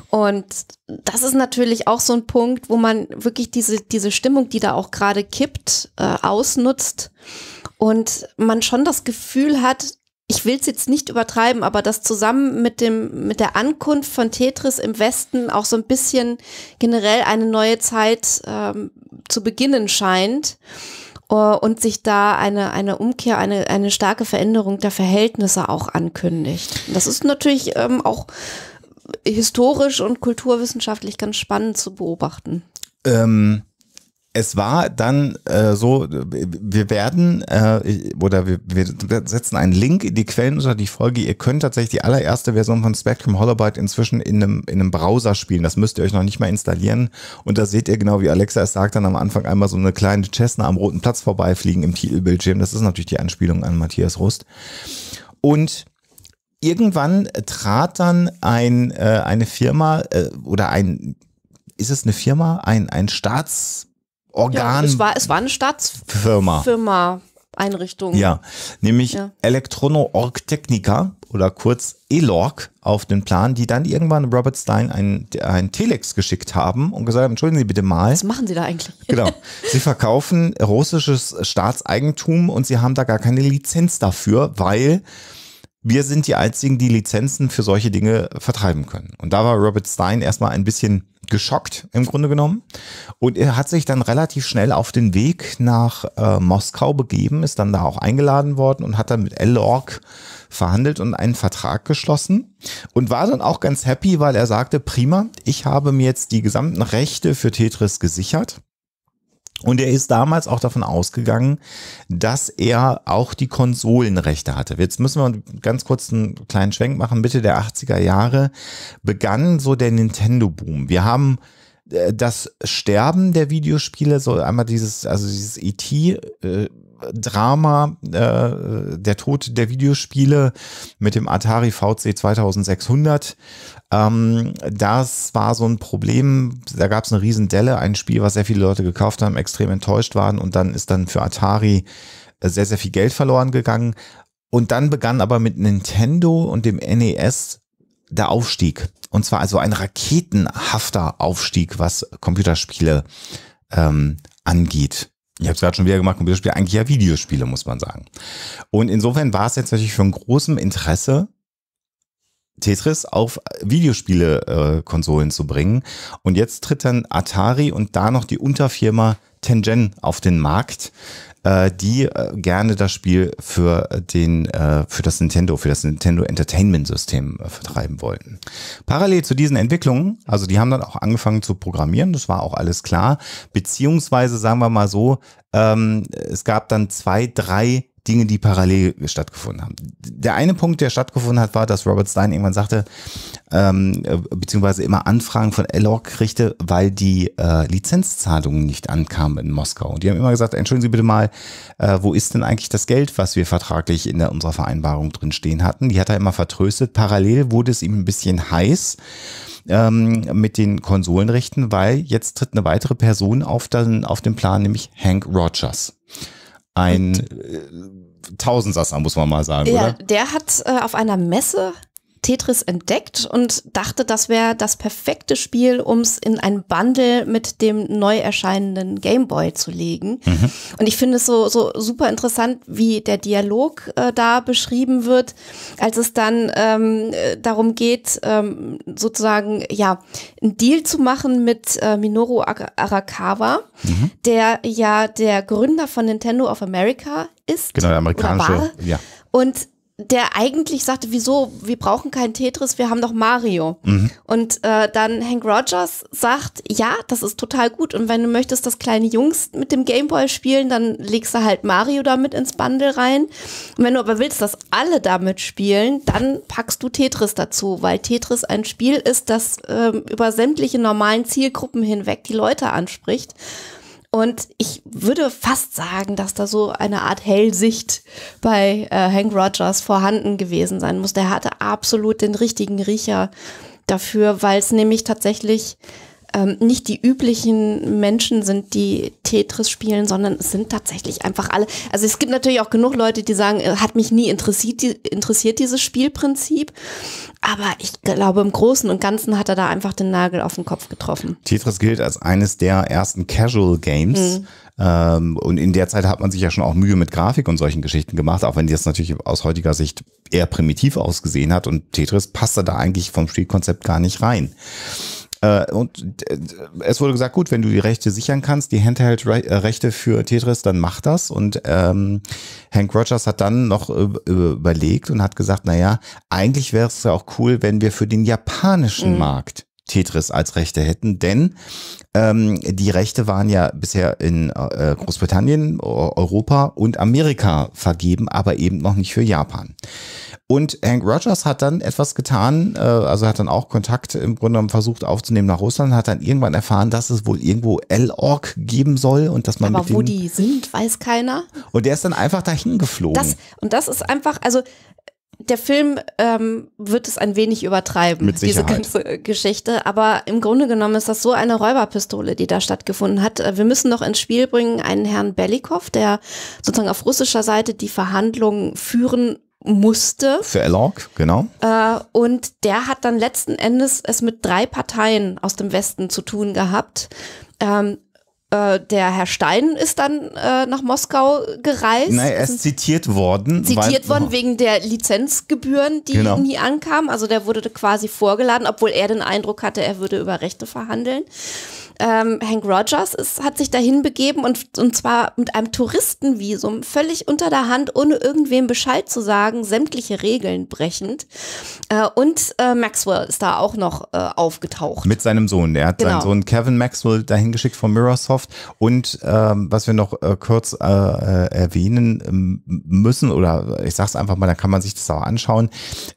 Und das ist natürlich auch so ein Punkt, wo man wirklich diese, diese Stimmung, die da auch gerade kippt, äh, ausnutzt und man schon das Gefühl hat, ich will es jetzt nicht übertreiben, aber das zusammen mit dem mit der Ankunft von Tetris im Westen auch so ein bisschen generell eine neue Zeit ähm, zu beginnen scheint äh, und sich da eine eine Umkehr, eine eine starke Veränderung der Verhältnisse auch ankündigt. Das ist natürlich ähm, auch historisch und kulturwissenschaftlich ganz spannend zu beobachten. Ähm, es war dann äh, so, wir werden äh, oder wir, wir, setzen einen Link in die Quellen unter die Folge. Ihr könnt tatsächlich die allererste Version von Spectrum Holobyte inzwischen in einem, in einem Browser spielen. Das müsst ihr euch noch nicht mal installieren. Und da seht ihr genau, wie Alexa es sagt, dann am Anfang einmal so eine kleine Chessna am roten Platz vorbeifliegen im Titelbildschirm. Das ist natürlich die Anspielung an Matthias Rust. Und irgendwann äh, trat dann ein, äh, eine Firma äh, oder ein, ist es eine Firma? Ein, ein Staatsorgan? Ja, es, war, es war eine Staatsfirma. Firma, Einrichtung. Ja, nämlich ja. Elektrono Org Technica oder kurz ELORG auf den Plan, die dann irgendwann Robert Stein ein, ein Telex geschickt haben und gesagt haben, entschuldigen Sie bitte mal. Was machen Sie da eigentlich? Genau. Sie verkaufen russisches Staatseigentum und Sie haben da gar keine Lizenz dafür, weil wir sind die einzigen, die Lizenzen für solche Dinge vertreiben können. Und da war Robert Stein erstmal ein bisschen geschockt im Grunde genommen. Und er hat sich dann relativ schnell auf den Weg nach äh, Moskau begeben, ist dann da auch eingeladen worden und hat dann mit Elorg verhandelt und einen Vertrag geschlossen und war dann auch ganz happy, weil er sagte, prima, ich habe mir jetzt die gesamten Rechte für Tetris gesichert. Und er ist damals auch davon ausgegangen, dass er auch die Konsolenrechte hatte. Jetzt müssen wir ganz kurz einen kleinen Schwenk machen. Mitte der 80er Jahre begann so der Nintendo-Boom. Wir haben äh, das Sterben der Videospiele, so einmal dieses, also dieses ET, äh, Drama äh, Der Tod der Videospiele mit dem Atari VC 2600. Ähm, das war so ein Problem. Da gab es eine Riesendelle, ein Spiel, was sehr viele Leute gekauft haben, extrem enttäuscht waren und dann ist dann für Atari äh, sehr, sehr viel Geld verloren gegangen. Und dann begann aber mit Nintendo und dem NES der Aufstieg. Und zwar also ein raketenhafter Aufstieg, was Computerspiele ähm, angeht. Ich habe es gerade schon wieder gemacht, Computerspiele, eigentlich ja Videospiele, muss man sagen. Und insofern war es jetzt natürlich von großem Interesse, Tetris auf Videospiele-Konsolen äh, zu bringen. Und jetzt tritt dann Atari und da noch die Unterfirma Tengen auf den Markt, äh, die äh, gerne das Spiel für den äh, für das Nintendo, für das Nintendo Entertainment System äh, vertreiben wollten. Parallel zu diesen Entwicklungen, also die haben dann auch angefangen zu programmieren, das war auch alles klar, beziehungsweise sagen wir mal so, ähm, es gab dann zwei, drei Dinge, die parallel stattgefunden haben. Der eine Punkt, der stattgefunden hat, war, dass Robert Stein irgendwann sagte, ähm, äh, beziehungsweise immer Anfragen von Elorg kriegte, weil die äh, Lizenzzahlungen nicht ankamen in Moskau. Und die haben immer gesagt, entschuldigen Sie bitte mal, äh, wo ist denn eigentlich das Geld, was wir vertraglich in der, unserer Vereinbarung drin stehen hatten? Die hat er immer vertröstet. Parallel wurde es ihm ein bisschen heiß ähm, mit den Konsolenrechten, weil jetzt tritt eine weitere Person auf, dann, auf den Plan, nämlich Hank Rogers ein äh, Tausendsasser, muss man mal sagen, ja, oder? Der hat äh, auf einer Messe Tetris entdeckt und dachte, das wäre das perfekte Spiel, um es in ein Bundle mit dem neu erscheinenden Gameboy zu legen. Mhm. Und ich finde es so, so super interessant, wie der Dialog äh, da beschrieben wird, als es dann ähm, äh, darum geht, ähm, sozusagen, ja, einen Deal zu machen mit äh, Minoru Arakawa, mhm. der ja der Gründer von Nintendo of America ist. Genau, der amerikanische, ja. Und der eigentlich sagte, wieso, wir brauchen keinen Tetris, wir haben doch Mario. Mhm. Und äh, dann Hank Rogers sagt, ja, das ist total gut. Und wenn du möchtest, dass kleine Jungs mit dem Gameboy spielen, dann legst du halt Mario damit ins Bundle rein. Und wenn du aber willst, dass alle damit spielen, dann packst du Tetris dazu, weil Tetris ein Spiel ist, das äh, über sämtliche normalen Zielgruppen hinweg die Leute anspricht. Und ich würde fast sagen, dass da so eine Art Hellsicht bei äh, Hank Rogers vorhanden gewesen sein muss. Der hatte absolut den richtigen Riecher dafür, weil es nämlich tatsächlich ähm, nicht die üblichen Menschen sind, die Tetris spielen, sondern es sind tatsächlich einfach alle. Also es gibt natürlich auch genug Leute, die sagen, äh, hat mich nie interessiert, die, interessiert dieses Spielprinzip. Aber ich glaube, im Großen und Ganzen hat er da einfach den Nagel auf den Kopf getroffen. Tetris gilt als eines der ersten Casual Games. Mhm. Ähm, und in der Zeit hat man sich ja schon auch Mühe mit Grafik und solchen Geschichten gemacht, auch wenn die das natürlich aus heutiger Sicht eher primitiv ausgesehen hat. Und Tetris passte da eigentlich vom Spielkonzept gar nicht rein. Äh, und äh, es wurde gesagt, gut, wenn du die Rechte sichern kannst, die Handheld-Rechte äh, für Tetris, dann mach das. Und ähm, Hank Rogers hat dann noch überlegt und hat gesagt, naja, eigentlich wäre es ja auch cool, wenn wir für den japanischen mhm. Markt Tetris als Rechte hätten, denn ähm, die Rechte waren ja bisher in äh, Großbritannien, Europa und Amerika vergeben, aber eben noch nicht für Japan. Und Hank Rogers hat dann etwas getan, äh, also hat dann auch Kontakt im Grunde genommen versucht aufzunehmen nach Russland, hat dann irgendwann erfahren, dass es wohl irgendwo L-Org geben soll und dass man aber mit wo die sind, weiß keiner. Und der ist dann einfach dahin geflogen. Das, und das ist einfach, also der Film ähm, wird es ein wenig übertreiben, Mit diese ganze Geschichte. Aber im Grunde genommen ist das so eine Räuberpistole, die da stattgefunden hat. Äh, wir müssen noch ins Spiel bringen einen Herrn Belikov, der sozusagen auf russischer Seite die Verhandlungen führen musste. Für Elorg, genau. Äh, und der hat dann letzten Endes es mit drei Parteien aus dem Westen zu tun gehabt. Ähm, äh, der Herr Stein ist dann äh, nach Moskau gereist. Nein, er ist zitiert worden. Zitiert worden wegen der Lizenzgebühren, die genau. nie ankamen. Also der wurde quasi vorgeladen, obwohl er den Eindruck hatte, er würde über Rechte verhandeln. Ähm, Hank Rogers ist, hat sich dahin begeben und, und zwar mit einem Touristenvisum, völlig unter der Hand, ohne irgendwem Bescheid zu sagen, sämtliche Regeln brechend. Äh, und äh, Maxwell ist da auch noch äh, aufgetaucht. Mit seinem Sohn. Er hat genau. seinen Sohn Kevin Maxwell dahin geschickt von Mirrorsoft. Und ähm, was wir noch äh, kurz äh, äh, erwähnen ähm, müssen, oder ich sage es einfach mal, da kann man sich das auch anschauen.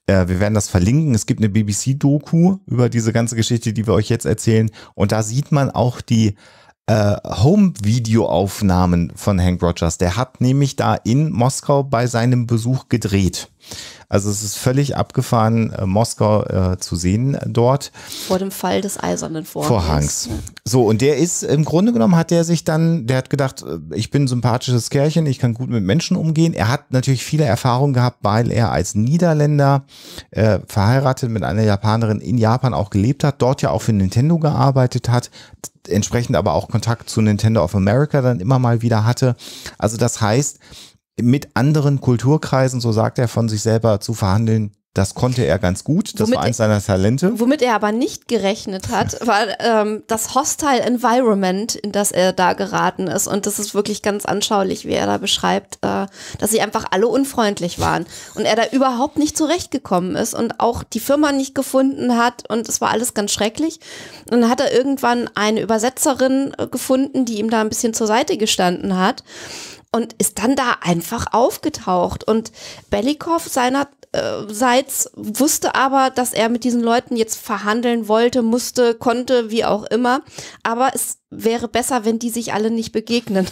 wir werden das verlinken. Es gibt eine BBC-Doku über diese ganze Geschichte, die wir euch jetzt erzählen. Und da sieht man man auch die äh, Home-Videoaufnahmen von Hank Rogers. Der hat nämlich da in Moskau bei seinem Besuch gedreht. Also es ist völlig abgefahren, äh, Moskau äh, zu sehen dort. Vor dem Fall des eisernen Vorhangs. Vorhangs. So, und der ist, im Grunde genommen hat der sich dann, der hat gedacht, äh, ich bin ein sympathisches Kerlchen, ich kann gut mit Menschen umgehen. Er hat natürlich viele Erfahrungen gehabt, weil er als Niederländer äh, verheiratet mit einer Japanerin in Japan auch gelebt hat, dort ja auch für Nintendo gearbeitet hat, entsprechend aber auch Kontakt zu Nintendo of America dann immer mal wieder hatte. Also das heißt, mit anderen Kulturkreisen, so sagt er von sich selber, zu verhandeln, das konnte er ganz gut. Das womit war eins seiner Talente. Womit er aber nicht gerechnet hat, war ähm, das hostile Environment, in das er da geraten ist. Und das ist wirklich ganz anschaulich, wie er da beschreibt, äh, dass sie einfach alle unfreundlich waren. Und er da überhaupt nicht zurechtgekommen ist und auch die Firma nicht gefunden hat. Und es war alles ganz schrecklich. Und dann hat er irgendwann eine Übersetzerin äh, gefunden, die ihm da ein bisschen zur Seite gestanden hat und ist dann da einfach aufgetaucht. Und Belikov seinerseits wusste aber, dass er mit diesen Leuten jetzt verhandeln wollte, musste, konnte, wie auch immer. Aber es wäre besser, wenn die sich alle nicht begegnen.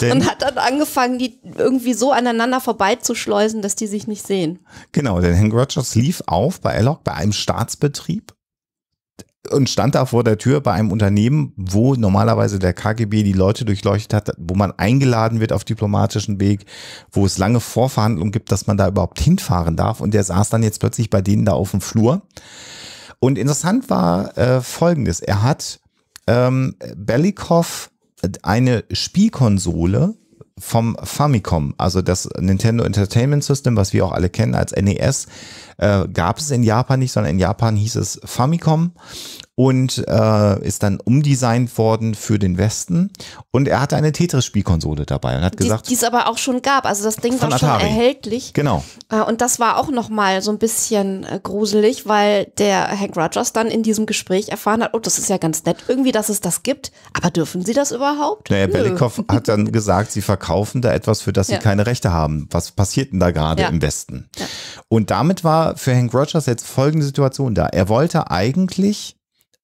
Denn und hat dann angefangen, die irgendwie so aneinander vorbeizuschleusen, dass die sich nicht sehen. Genau, denn Hank Rogers lief auf bei Alloc bei einem Staatsbetrieb und stand da vor der Tür bei einem Unternehmen, wo normalerweise der KGB die Leute durchleuchtet hat, wo man eingeladen wird auf diplomatischen Weg, wo es lange Vorverhandlungen gibt, dass man da überhaupt hinfahren darf. Und der saß dann jetzt plötzlich bei denen da auf dem Flur. Und interessant war äh, Folgendes. Er hat ähm, Belikov eine Spielkonsole vom Famicom, also das Nintendo Entertainment System, was wir auch alle kennen als NES, äh, gab es in Japan nicht, sondern in Japan hieß es Famicom und äh, ist dann umdesignt worden für den Westen. Und er hatte eine Tetris-Spielkonsole dabei und hat gesagt, die es aber auch schon gab. Also das Ding war Atari. schon erhältlich. Genau. Äh, und das war auch noch mal so ein bisschen äh, gruselig, weil der Hank Rogers dann in diesem Gespräch erfahren hat, oh, das ist ja ganz nett, irgendwie, dass es das gibt. Aber dürfen Sie das überhaupt? Naja, Belikov hat dann gesagt, Sie verkaufen da etwas, für das Sie ja. keine Rechte haben. Was passiert denn da gerade ja. im Westen? Ja. Und damit war für Hank Rogers jetzt folgende Situation da. Er wollte eigentlich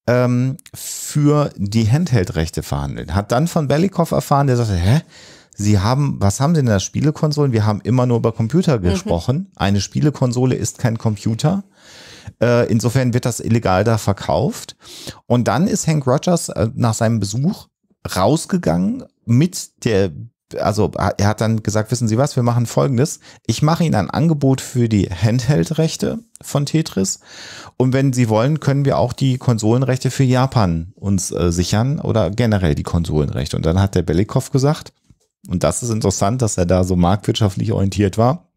ähm, für die Handheld-Rechte verhandeln. Hat dann von Belikov erfahren, der sagte, hä? Sie haben, was haben Sie denn da Spielekonsolen? Wir haben immer nur über Computer mhm. gesprochen. Mhm. Eine Spielekonsole ist kein Computer. Äh, insofern wird das illegal da verkauft. Und dann ist Hank Rogers äh, nach seinem Besuch rausgegangen mit der also er hat dann gesagt, wissen Sie was, wir machen folgendes. Ich mache Ihnen ein Angebot für die Handheld-Rechte von Tetris. Und wenn Sie wollen, können wir auch die Konsolenrechte für Japan uns äh, sichern oder generell die Konsolenrechte. Und dann hat der Belikow gesagt, und das ist interessant, dass er da so marktwirtschaftlich orientiert war.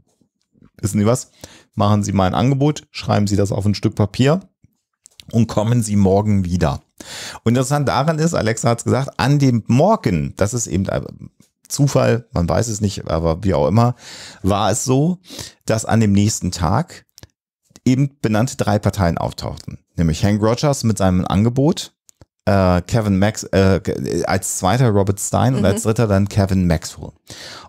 Wissen Sie was? Machen Sie mal ein Angebot, schreiben Sie das auf ein Stück Papier und kommen Sie morgen wieder. Und interessant daran ist, Alexa hat es gesagt, an dem Morgen, das ist eben äh, Zufall, man weiß es nicht, aber wie auch immer, war es so, dass an dem nächsten Tag eben benannte drei Parteien auftauchten. Nämlich Hank Rogers mit seinem Angebot, äh, Kevin Max, äh, als zweiter Robert Stein mhm. und als mhm. dritter dann Kevin Maxwell.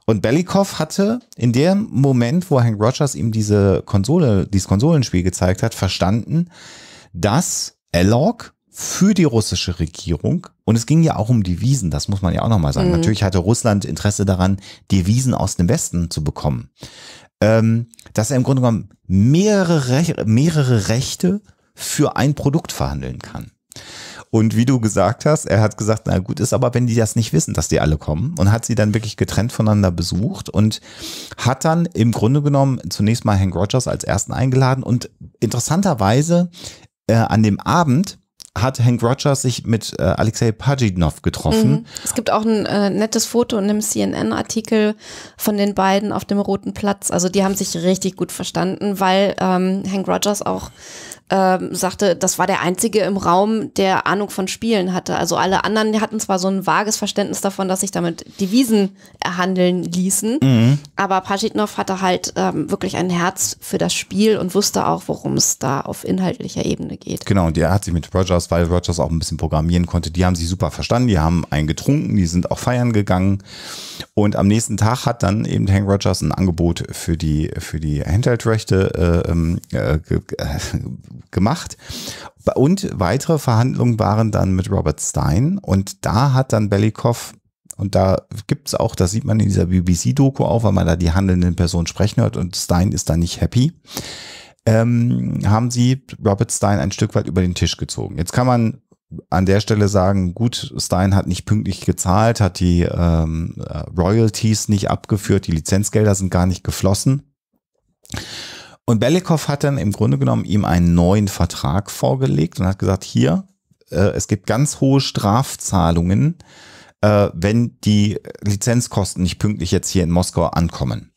Und Belikoff hatte in dem Moment, wo Hank Rogers ihm diese Konsole, dieses Konsolenspiel gezeigt hat, verstanden, dass Elog für die russische Regierung. Und es ging ja auch um Devisen, das muss man ja auch nochmal sagen. Mhm. Natürlich hatte Russland Interesse daran, Devisen aus dem Westen zu bekommen. Ähm, dass er im Grunde genommen mehrere, Rech mehrere Rechte für ein Produkt verhandeln kann. Und wie du gesagt hast, er hat gesagt, na gut, ist aber, wenn die das nicht wissen, dass die alle kommen und hat sie dann wirklich getrennt voneinander besucht und hat dann im Grunde genommen zunächst mal Hank Rogers als ersten eingeladen und interessanterweise äh, an dem Abend hat Hank Rogers sich mit äh, Alexei Pajidnov getroffen. Mhm. Es gibt auch ein äh, nettes Foto in einem CNN-Artikel von den beiden auf dem Roten Platz. Also die haben sich richtig gut verstanden, weil ähm, Hank Rogers auch ähm, sagte, das war der einzige im Raum, der Ahnung von Spielen hatte. Also alle anderen hatten zwar so ein vages Verständnis davon, dass sich damit Devisen erhandeln ließen, mhm. aber Paschitnov hatte halt ähm, wirklich ein Herz für das Spiel und wusste auch, worum es da auf inhaltlicher Ebene geht. Genau, und er hat sich mit Rogers, weil Rogers auch ein bisschen programmieren konnte, die haben sich super verstanden, die haben einen getrunken, die sind auch feiern gegangen und am nächsten Tag hat dann eben Hank Rogers ein Angebot für die, für die Handheldrechte äh, ähm, äh, äh gemacht. Und weitere Verhandlungen waren dann mit Robert Stein und da hat dann Belikov und da gibt es auch, das sieht man in dieser BBC-Doku auch, weil man da die handelnden Personen sprechen hört und Stein ist da nicht happy, ähm, haben sie Robert Stein ein Stück weit über den Tisch gezogen. Jetzt kann man an der Stelle sagen, gut, Stein hat nicht pünktlich gezahlt, hat die ähm, äh, Royalties nicht abgeführt, die Lizenzgelder sind gar nicht geflossen. Und Belikov hat dann im Grunde genommen ihm einen neuen Vertrag vorgelegt und hat gesagt, hier, äh, es gibt ganz hohe Strafzahlungen, äh, wenn die Lizenzkosten nicht pünktlich jetzt hier in Moskau ankommen.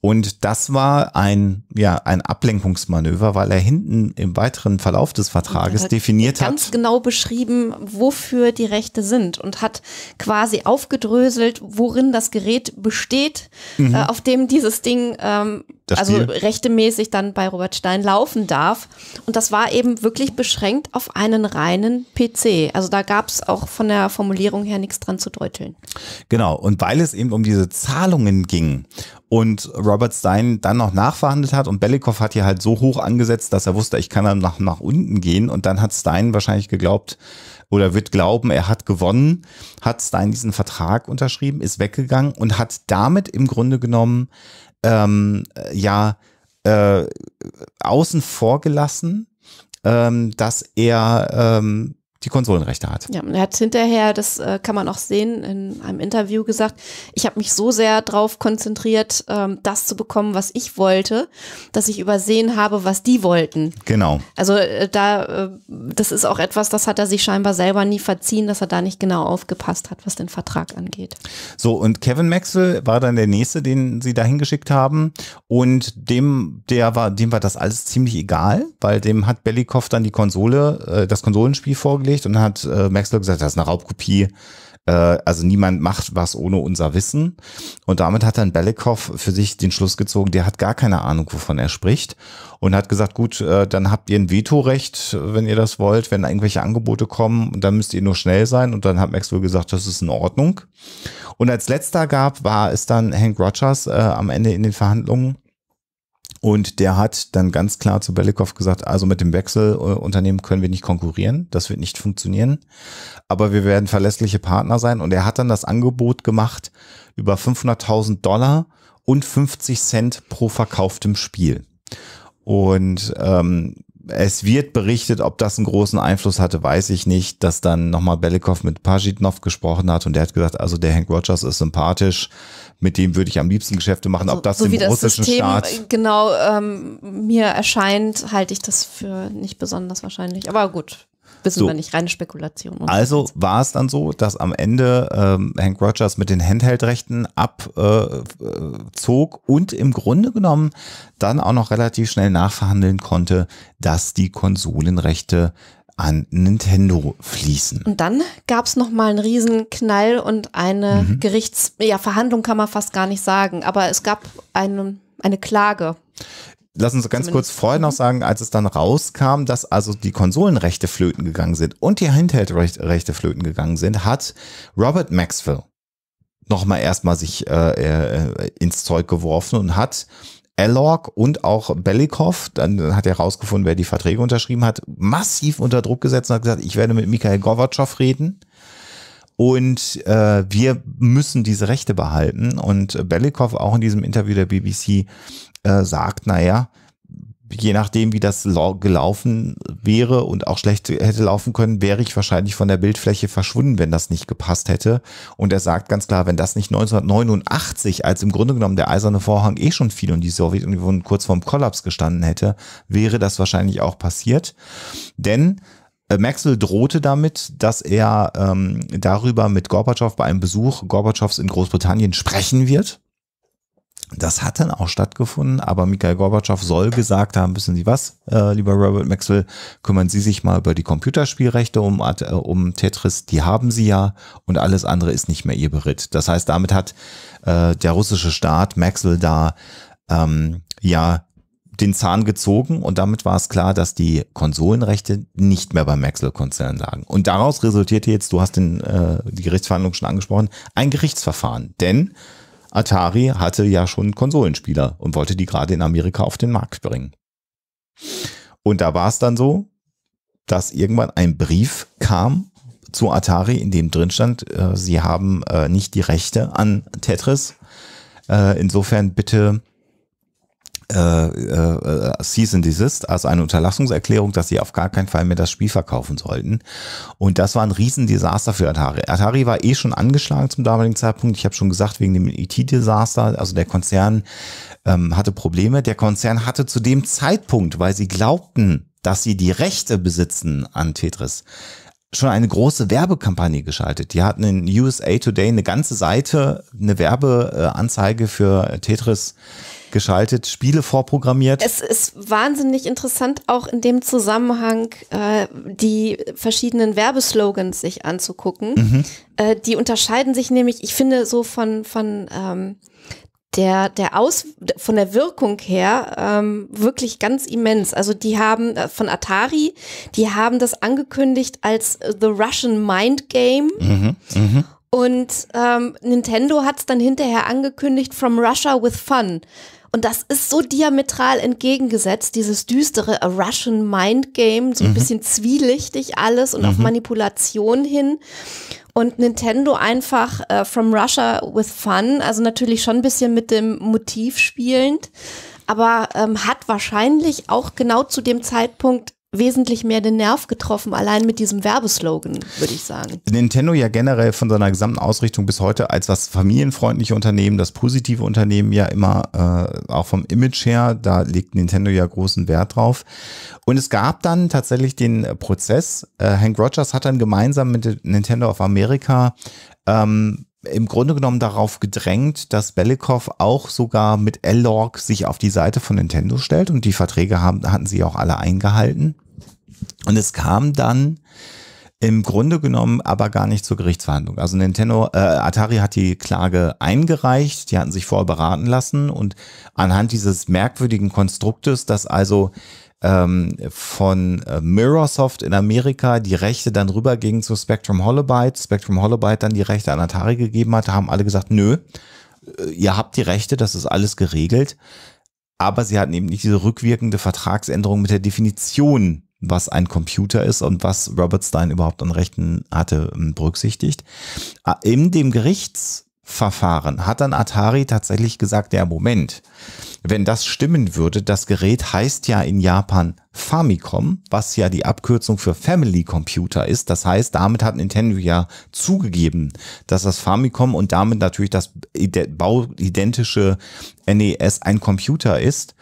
Und das war ein, ja, ein Ablenkungsmanöver, weil er hinten im weiteren Verlauf des Vertrages hat definiert ganz hat. Ganz genau beschrieben, wofür die Rechte sind und hat quasi aufgedröselt, worin das Gerät besteht, mhm. äh, auf dem dieses Ding ähm, das also rechtemäßig dann bei Robert Stein laufen darf. Und das war eben wirklich beschränkt auf einen reinen PC. Also da gab es auch von der Formulierung her nichts dran zu deuteln. Genau, und weil es eben um diese Zahlungen ging und Robert Stein dann noch nachverhandelt hat und Belikoff hat hier halt so hoch angesetzt, dass er wusste, ich kann dann nach, nach unten gehen und dann hat Stein wahrscheinlich geglaubt, oder wird glauben, er hat gewonnen, hat Stein diesen Vertrag unterschrieben, ist weggegangen und hat damit im Grunde genommen ähm, ja äh, außen vor gelassen, ähm, dass er ähm, die Konsolenrechte hat. Ja, und er hat hinterher, das äh, kann man auch sehen, in einem Interview gesagt, ich habe mich so sehr darauf konzentriert, ähm, das zu bekommen, was ich wollte, dass ich übersehen habe, was die wollten. Genau. Also äh, da, äh, das ist auch etwas, das hat er sich scheinbar selber nie verziehen, dass er da nicht genau aufgepasst hat, was den Vertrag angeht. So, und Kevin Maxwell war dann der Nächste, den sie dahin geschickt haben. Und dem, der war, dem war das alles ziemlich egal, weil dem hat Belikoff dann die Konsole, äh, das Konsolenspiel vorgelegt vorgelegt und hat äh, Maxwell gesagt, das ist eine Raubkopie. Äh, also niemand macht was ohne unser Wissen. Und damit hat dann Belikoff für sich den Schluss gezogen, der hat gar keine Ahnung, wovon er spricht. Und hat gesagt, gut, äh, dann habt ihr ein Vetorecht, wenn ihr das wollt, wenn irgendwelche Angebote kommen, dann müsst ihr nur schnell sein. Und dann hat Maxwell gesagt, das ist in Ordnung. Und als letzter gab, war es dann Hank Rogers äh, am Ende in den Verhandlungen und der hat dann ganz klar zu Belikow gesagt, also mit dem Wechselunternehmen äh, können wir nicht konkurrieren, das wird nicht funktionieren, aber wir werden verlässliche Partner sein. Und er hat dann das Angebot gemacht über 500.000 Dollar und 50 Cent pro verkauftem Spiel. Und ähm, es wird berichtet, ob das einen großen Einfluss hatte, weiß ich nicht, dass dann nochmal Belikov mit Pajitnov gesprochen hat und der hat gesagt, also der Hank Rogers ist sympathisch, mit dem würde ich am liebsten Geschäfte machen, ob das so dem das russischen System Staat äh, genau ähm, mir erscheint, halte ich das für nicht besonders wahrscheinlich, aber gut. Wissen so. wir nicht, reine Spekulation. Also war es dann so, dass am Ende ähm, Hank Rogers mit den Handheldrechten abzog äh, äh und im Grunde genommen dann auch noch relativ schnell nachverhandeln konnte, dass die Konsolenrechte an Nintendo fließen. Und dann gab es nochmal einen Riesenknall und eine mhm. Gerichts-, ja, Verhandlung kann man fast gar nicht sagen, aber es gab eine, eine Klage lass uns ganz Zumindest kurz vorher noch mhm. sagen, als es dann rauskam, dass also die Konsolenrechte flöten gegangen sind und die Handheld-Rechte flöten gegangen sind, hat Robert Maxwell nochmal erstmal sich äh, äh, ins Zeug geworfen und hat Elorg und auch Belikov, dann hat er herausgefunden, wer die Verträge unterschrieben hat, massiv unter Druck gesetzt und hat gesagt, ich werde mit Mikhail Gorbatschow reden und äh, wir müssen diese Rechte behalten. Und Belikov auch in diesem Interview der BBC äh, sagt, naja, je nachdem, wie das gelaufen wäre und auch schlecht hätte laufen können, wäre ich wahrscheinlich von der Bildfläche verschwunden, wenn das nicht gepasst hätte. Und er sagt ganz klar, wenn das nicht 1989, als im Grunde genommen der eiserne Vorhang eh schon fiel und die Sowjetunion kurz vorm Kollaps gestanden hätte, wäre das wahrscheinlich auch passiert. Denn äh, Maxwell drohte damit, dass er ähm, darüber mit Gorbatschow bei einem Besuch Gorbatschows in Großbritannien sprechen wird das hat dann auch stattgefunden, aber Mikhail Gorbatschow soll gesagt haben, wissen Sie was, äh, lieber Robert Maxwell, kümmern Sie sich mal über die Computerspielrechte um, äh, um Tetris, die haben Sie ja und alles andere ist nicht mehr Ihr Beritt. Das heißt, damit hat äh, der russische Staat Maxwell da ähm, ja den Zahn gezogen und damit war es klar, dass die Konsolenrechte nicht mehr beim Maxwell-Konzern lagen. Und daraus resultierte jetzt, du hast den, äh, die Gerichtsverhandlung schon angesprochen, ein Gerichtsverfahren. Denn Atari hatte ja schon Konsolenspieler und wollte die gerade in Amerika auf den Markt bringen. Und da war es dann so, dass irgendwann ein Brief kam zu Atari, in dem drin stand, äh, sie haben äh, nicht die Rechte an Tetris. Äh, insofern bitte äh, äh, äh, Cease and Desist, also eine Unterlassungserklärung, dass sie auf gar keinen Fall mehr das Spiel verkaufen sollten. Und das war ein Riesendesaster für Atari. Atari war eh schon angeschlagen zum damaligen Zeitpunkt. Ich habe schon gesagt, wegen dem it e desaster also der Konzern ähm, hatte Probleme. Der Konzern hatte zu dem Zeitpunkt, weil sie glaubten, dass sie die Rechte besitzen an Tetris, schon eine große Werbekampagne geschaltet. Die hatten in USA Today eine ganze Seite, eine Werbeanzeige für Tetris geschaltet, Spiele vorprogrammiert. Es ist wahnsinnig interessant, auch in dem Zusammenhang äh, die verschiedenen Werbeslogans sich anzugucken. Mhm. Äh, die unterscheiden sich nämlich, ich finde, so von, von ähm, der, der Aus, von der Wirkung her ähm, wirklich ganz immens. Also die haben äh, von Atari, die haben das angekündigt als The Russian Mind Game. Mhm. Mhm. Und ähm, Nintendo hat es dann hinterher angekündigt, From Russia with Fun. Und das ist so diametral entgegengesetzt, dieses düstere A Russian Mind Game, so ein mhm. bisschen zwielichtig alles und mhm. auf Manipulation hin. Und Nintendo einfach äh, From Russia with Fun, also natürlich schon ein bisschen mit dem Motiv spielend, aber ähm, hat wahrscheinlich auch genau zu dem Zeitpunkt wesentlich mehr den Nerv getroffen, allein mit diesem Werbeslogan, würde ich sagen. Nintendo ja generell von seiner gesamten Ausrichtung bis heute als das familienfreundliche Unternehmen, das positive Unternehmen ja immer, äh, auch vom Image her, da legt Nintendo ja großen Wert drauf. Und es gab dann tatsächlich den Prozess, äh, Hank Rogers hat dann gemeinsam mit Nintendo of America ähm, im Grunde genommen darauf gedrängt, dass Belikov auch sogar mit Elorg sich auf die Seite von Nintendo stellt und die Verträge haben, hatten sie auch alle eingehalten. Und es kam dann im Grunde genommen aber gar nicht zur Gerichtsverhandlung. Also Nintendo, äh, Atari hat die Klage eingereicht, die hatten sich vorher beraten lassen und anhand dieses merkwürdigen Konstruktes, dass also ähm, von äh, Mirrorsoft in Amerika die Rechte dann rübergingen zu Spectrum Holobyte, Spectrum Holobyte dann die Rechte an Atari gegeben hatte, haben alle gesagt, nö, äh, ihr habt die Rechte, das ist alles geregelt. Aber sie hatten eben nicht diese rückwirkende Vertragsänderung mit der Definition, was ein Computer ist und was Robert Stein überhaupt an Rechten hatte, ähm, berücksichtigt. Ah, in dem Gerichts Verfahren hat dann Atari tatsächlich gesagt, ja Moment, wenn das stimmen würde, das Gerät heißt ja in Japan Famicom, was ja die Abkürzung für Family Computer ist. Das heißt, damit hat Nintendo ja zugegeben, dass das Famicom und damit natürlich das bauidentische NES ein Computer ist.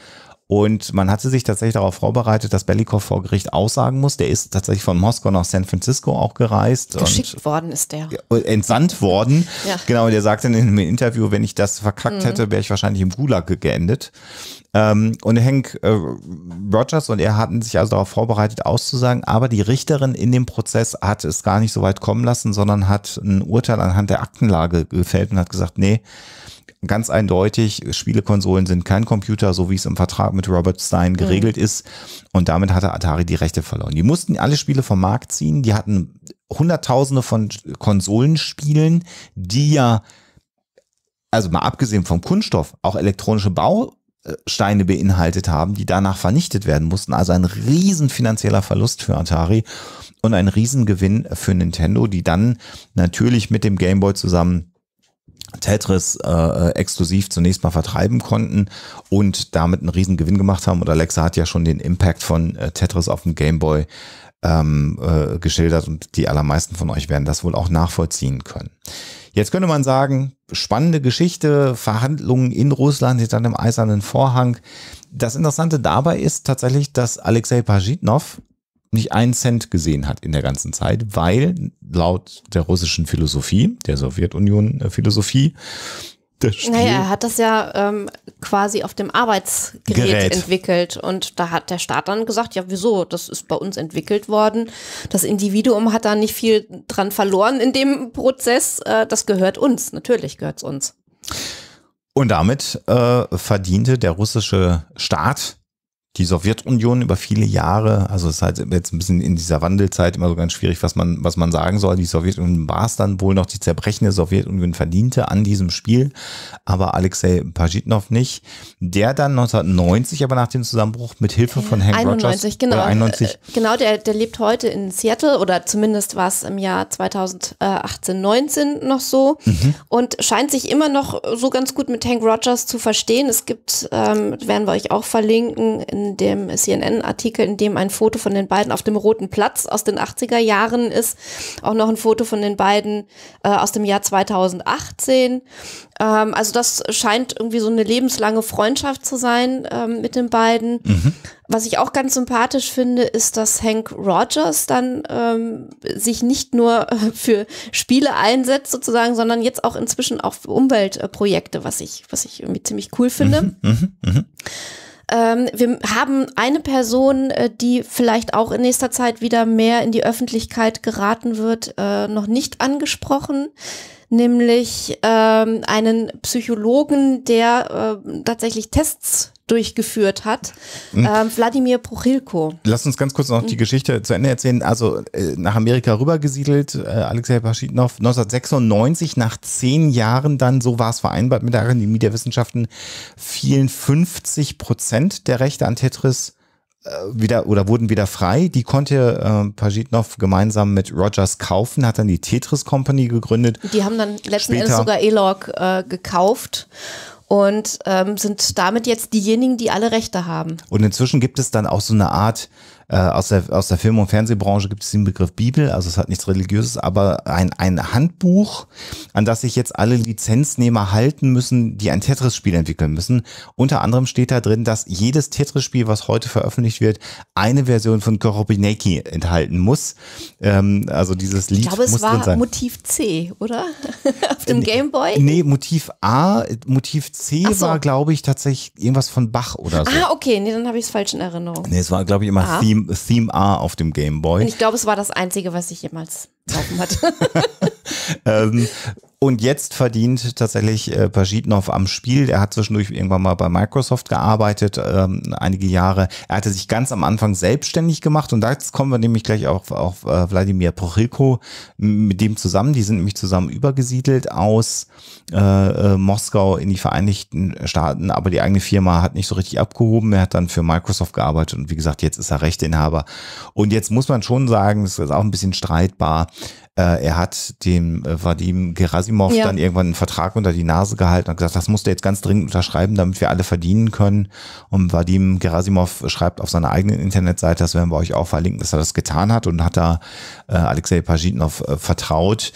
Und man hatte sich tatsächlich darauf vorbereitet, dass Belikov vor Gericht aussagen muss. Der ist tatsächlich von Moskau nach San Francisco auch gereist. Geschickt worden ist der. Entsandt worden. ja. Genau, der sagte in einem Interview, wenn ich das verkackt mhm. hätte, wäre ich wahrscheinlich im Gulag geendet. Ähm, und Hank äh, Rogers und er hatten sich also darauf vorbereitet, auszusagen. Aber die Richterin in dem Prozess hat es gar nicht so weit kommen lassen, sondern hat ein Urteil anhand der Aktenlage gefällt und hat gesagt, nee, ganz eindeutig, Spielekonsolen sind kein Computer, so wie es im Vertrag mit Robert Stein mhm. geregelt mhm. ist. Und damit hatte Atari die Rechte verloren. Die mussten alle Spiele vom Markt ziehen. Die hatten Hunderttausende von Konsolenspielen, die ja, also mal abgesehen vom Kunststoff, auch elektronische Bausteine beinhaltet haben, die danach vernichtet werden mussten. Also ein riesen finanzieller Verlust für Atari und ein Riesengewinn für Nintendo, die dann natürlich mit dem Game Boy zusammen Tetris äh, äh, exklusiv zunächst mal vertreiben konnten und damit einen riesen Gewinn gemacht haben. Und Alexa hat ja schon den Impact von äh, Tetris auf dem Gameboy ähm, äh, geschildert und die allermeisten von euch werden das wohl auch nachvollziehen können. Jetzt könnte man sagen, spannende Geschichte, Verhandlungen in Russland hinter einem eisernen Vorhang. Das Interessante dabei ist tatsächlich, dass Alexei Pajitnov nicht einen Cent gesehen hat in der ganzen Zeit, weil laut der russischen Philosophie, der Sowjetunion-Philosophie, äh, das Stil naja, er hat das ja ähm, quasi auf dem Arbeitsgerät Gerät. entwickelt und da hat der Staat dann gesagt, ja wieso, das ist bei uns entwickelt worden. Das Individuum hat da nicht viel dran verloren in dem Prozess, äh, das gehört uns, natürlich gehört es uns. Und damit äh, verdiente der russische Staat die Sowjetunion über viele Jahre, also es ist halt jetzt ein bisschen in dieser Wandelzeit immer so ganz schwierig, was man, was man sagen soll. Die Sowjetunion war es dann wohl noch, die zerbrechende Sowjetunion verdiente an diesem Spiel, aber Alexei Pajitnov nicht. Der dann 1990, aber nach dem Zusammenbruch mit Hilfe von Hank 91, Rogers, genau. 91. Äh, genau, der, der lebt heute in Seattle oder zumindest war es im Jahr 2018, 19 noch so mhm. und scheint sich immer noch so ganz gut mit Hank Rogers zu verstehen. Es gibt, ähm, werden wir euch auch verlinken, in dem CNN-Artikel, in dem ein Foto von den beiden auf dem Roten Platz aus den 80er Jahren ist, auch noch ein Foto von den beiden äh, aus dem Jahr 2018. Ähm, also das scheint irgendwie so eine lebenslange Freundschaft zu sein ähm, mit den beiden. Mhm. Was ich auch ganz sympathisch finde, ist, dass Hank Rogers dann ähm, sich nicht nur äh, für Spiele einsetzt sozusagen, sondern jetzt auch inzwischen auch für Umweltprojekte, was ich, was ich irgendwie ziemlich cool finde. Mhm, mh, mh. Ähm, wir haben eine Person, äh, die vielleicht auch in nächster Zeit wieder mehr in die Öffentlichkeit geraten wird, äh, noch nicht angesprochen nämlich ähm, einen Psychologen, der äh, tatsächlich Tests durchgeführt hat. Hm. Ähm, Wladimir mhm. Prochilko. Lass uns ganz kurz noch die hm. Geschichte zu Ende erzählen. Also äh, nach Amerika rübergesiedelt, äh, Alexei Paschitnov 1996, nach zehn Jahren dann, so war es vereinbart mit der Akademie der Wissenschaften, fielen 50 Prozent der Rechte an Tetris äh, wieder oder wurden wieder frei. Die konnte äh, Paschitnov gemeinsam mit Rogers kaufen, hat dann die Tetris Company gegründet. Die haben dann letzten Später, Endes sogar Elog äh, gekauft und ähm, sind damit jetzt diejenigen, die alle Rechte haben. Und inzwischen gibt es dann auch so eine Art äh, aus, der, aus der Film- und Fernsehbranche gibt es den Begriff Bibel, also es hat nichts Religiöses, aber ein, ein Handbuch, an das sich jetzt alle Lizenznehmer halten müssen, die ein Tetris-Spiel entwickeln müssen. Unter anderem steht da drin, dass jedes Tetris-Spiel, was heute veröffentlicht wird, eine Version von Korobineki enthalten muss. Ähm, also dieses Lied. Ich glaube, muss es war Motiv C, oder? Auf dem Gameboy? Nee, Motiv A. Motiv C so. war, glaube ich, tatsächlich irgendwas von Bach oder so. Ah, okay, nee, dann habe ich es falsch in Erinnerung. Nee, es war, glaube ich, immer Aha. Theme Theme, Theme A auf dem Game Boy. Ich glaube, es war das Einzige, was ich jemals laufen hatte. ähm, und jetzt verdient tatsächlich äh, Pajitnov am Spiel. Er hat zwischendurch irgendwann mal bei Microsoft gearbeitet, ähm, einige Jahre. Er hatte sich ganz am Anfang selbstständig gemacht und jetzt kommen wir nämlich gleich auf, auf äh, Wladimir Pochilko mit dem zusammen. Die sind nämlich zusammen übergesiedelt aus äh, äh, Moskau in die Vereinigten Staaten, aber die eigene Firma hat nicht so richtig abgehoben. Er hat dann für Microsoft gearbeitet und wie gesagt, jetzt ist er Rechteinhaber. Und jetzt muss man schon sagen, das ist auch ein bisschen streitbar. Äh, er hat dem äh, Vadim Gerasimov ja. dann irgendwann einen Vertrag unter die Nase gehalten und gesagt, das musst du jetzt ganz dringend unterschreiben, damit wir alle verdienen können. Und Vadim Gerasimov schreibt auf seiner eigenen Internetseite, das werden wir euch auch verlinken, dass er das getan hat und hat da äh, Alexei Pajitnov äh, vertraut.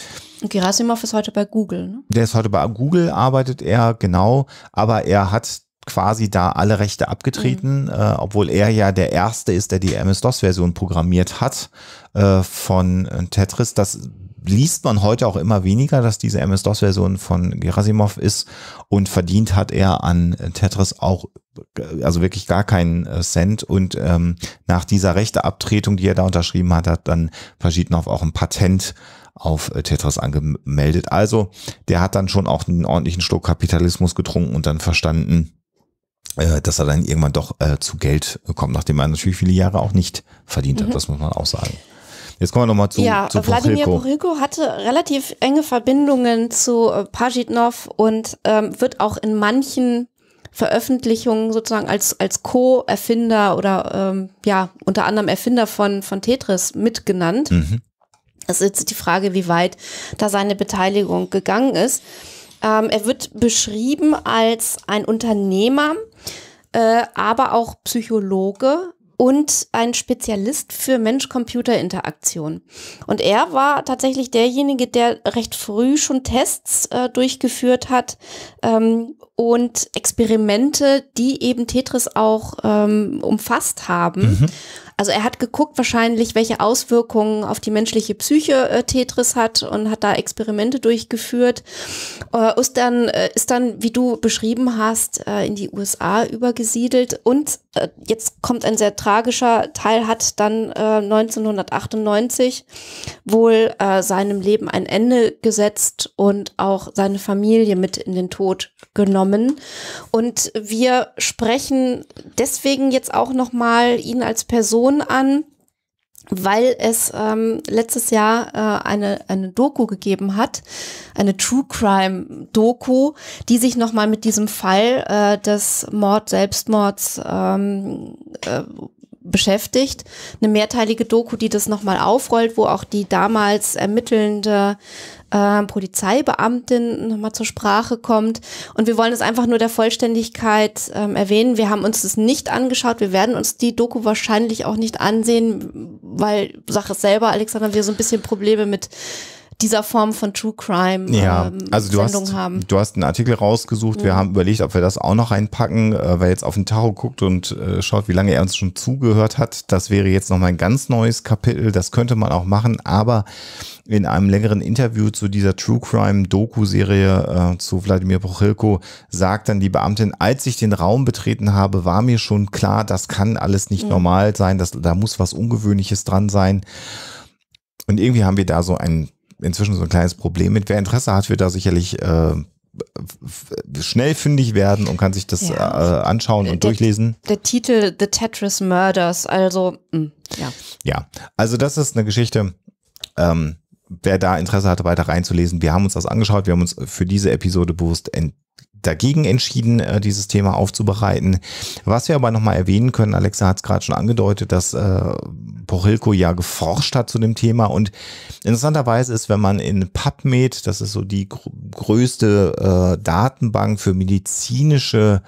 Gerasimov ist heute bei Google. Ne? Der ist heute bei Google, arbeitet er, genau. Aber er hat quasi da alle Rechte abgetreten, mhm. äh, obwohl er ja der Erste ist, der die MS-DOS-Version programmiert hat äh, von äh, Tetris. Das liest man heute auch immer weniger, dass diese MS-DOS-Version von Gerasimov ist und verdient hat er an äh, Tetris auch äh, also wirklich gar keinen Cent und ähm, nach dieser Rechteabtretung, die er da unterschrieben hat, hat dann Paschitnov auch ein Patent auf Tetris angemeldet. Also der hat dann schon auch einen ordentlichen Schluck Kapitalismus getrunken und dann verstanden, äh, dass er dann irgendwann doch äh, zu Geld kommt, nachdem er natürlich viele Jahre auch nicht verdient hat. Mhm. Das muss man auch sagen. Jetzt kommen wir nochmal zu, ja, zu Wladimir Porilko hatte relativ enge Verbindungen zu äh, Pajitnov und ähm, wird auch in manchen Veröffentlichungen sozusagen als, als Co-Erfinder oder ähm, ja, unter anderem Erfinder von, von Tetris mitgenannt. Mhm. ist jetzt die Frage, wie weit da seine Beteiligung gegangen ist. Ähm, er wird beschrieben als ein Unternehmer, äh, aber auch Psychologe und ein Spezialist für Mensch-Computer-Interaktion. Und er war tatsächlich derjenige, der recht früh schon Tests äh, durchgeführt hat, ähm, und Experimente, die eben Tetris auch ähm, umfasst haben. Mhm. Also er hat geguckt wahrscheinlich, welche Auswirkungen auf die menschliche Psyche äh, Tetris hat und hat da Experimente durchgeführt. Äh, ist, dann, äh, ist dann, wie du beschrieben hast, äh, in die USA übergesiedelt. Und äh, jetzt kommt ein sehr tragischer Teil, hat dann 1998 äh, wohl seinem Leben ein Ende gesetzt und auch seine Familie mit in den Tod genommen. Namen. Und wir sprechen deswegen jetzt auch nochmal ihn als Person an, weil es ähm, letztes Jahr äh, eine, eine Doku gegeben hat, eine True Crime Doku, die sich nochmal mit diesem Fall äh, des Mord-Selbstmords ähm, äh, beschäftigt. Eine mehrteilige Doku, die das nochmal aufrollt, wo auch die damals ermittelnde äh, Polizeibeamtin nochmal zur Sprache kommt. Und wir wollen es einfach nur der Vollständigkeit ähm, erwähnen. Wir haben uns das nicht angeschaut. Wir werden uns die Doku wahrscheinlich auch nicht ansehen, weil Sache selber, Alexander, wir so ein bisschen Probleme mit dieser Form von True Crime ja, ähm, also du Sendung hast, haben. Du hast einen Artikel rausgesucht. Mhm. Wir haben überlegt, ob wir das auch noch reinpacken. Äh, wer jetzt auf den Tacho guckt und äh, schaut, wie lange er uns schon zugehört hat, das wäre jetzt noch mal ein ganz neues Kapitel. Das könnte man auch machen. Aber in einem längeren Interview zu dieser True Crime Doku-Serie äh, zu Wladimir Prochilko sagt dann die Beamtin, als ich den Raum betreten habe, war mir schon klar, das kann alles nicht mhm. normal sein. Das, da muss was Ungewöhnliches dran sein. Und irgendwie haben wir da so einen inzwischen so ein kleines Problem mit. Wer Interesse hat, wird da sicherlich äh, schnell fündig werden und kann sich das ja. äh, anschauen und der, durchlesen. Der Titel The Tetris Murders, also mh, hm, ja. Ja, also das ist eine Geschichte. Ähm, wer da Interesse hatte, weiter reinzulesen, wir haben uns das angeschaut, wir haben uns für diese Episode bewusst ent dagegen entschieden, äh, dieses Thema aufzubereiten. Was wir aber nochmal erwähnen können, Alexa hat es gerade schon angedeutet, dass äh, Pochilko ja geforscht hat zu dem Thema und interessanterweise ist, wenn man in PubMed, das ist so die gr größte äh, Datenbank für medizinische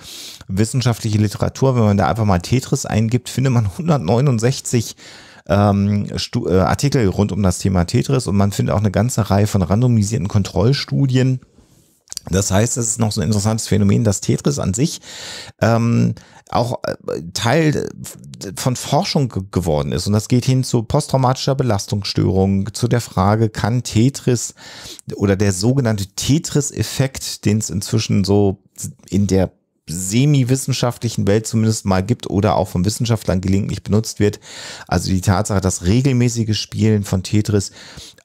wissenschaftliche Literatur, wenn man da einfach mal Tetris eingibt, findet man 169 ähm, äh, Artikel rund um das Thema Tetris und man findet auch eine ganze Reihe von randomisierten Kontrollstudien das heißt, es ist noch so ein interessantes Phänomen, dass Tetris an sich ähm, auch äh, Teil äh, von Forschung geworden ist. Und das geht hin zu posttraumatischer Belastungsstörung, zu der Frage, kann Tetris oder der sogenannte Tetris-Effekt, den es inzwischen so in der semi-wissenschaftlichen Welt zumindest mal gibt oder auch von Wissenschaftlern gelegentlich benutzt wird. Also die Tatsache, dass regelmäßiges Spielen von Tetris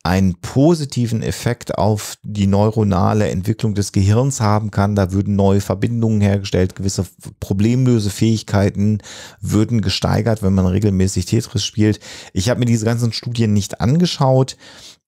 einen positiven Effekt auf die neuronale Entwicklung des Gehirns haben kann. Da würden neue Verbindungen hergestellt, gewisse problemlöse Fähigkeiten würden gesteigert, wenn man regelmäßig Tetris spielt. Ich habe mir diese ganzen Studien nicht angeschaut.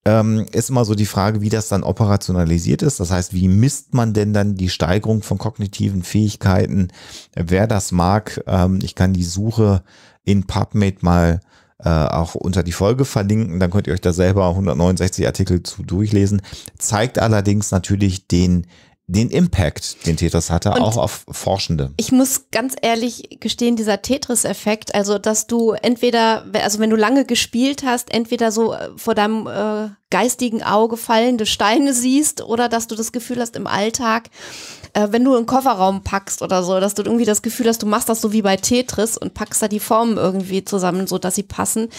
Ähm, ist immer so die Frage, wie das dann operationalisiert ist. Das heißt, wie misst man denn dann die Steigerung von kognitiven Fähigkeiten? Wer das mag, ähm, ich kann die Suche in PubMed mal äh, auch unter die Folge verlinken. Dann könnt ihr euch da selber 169 Artikel zu durchlesen. Zeigt allerdings natürlich den den Impact, den Tetris hatte, und auch auf Forschende. Ich muss ganz ehrlich gestehen, dieser Tetris-Effekt, also dass du entweder, also wenn du lange gespielt hast, entweder so äh, vor deinem äh, geistigen Auge fallende Steine siehst oder dass du das Gefühl hast, im Alltag äh, wenn du einen Kofferraum packst oder so, dass du irgendwie das Gefühl hast, du machst das so wie bei Tetris und packst da die Formen irgendwie zusammen, so dass sie passen,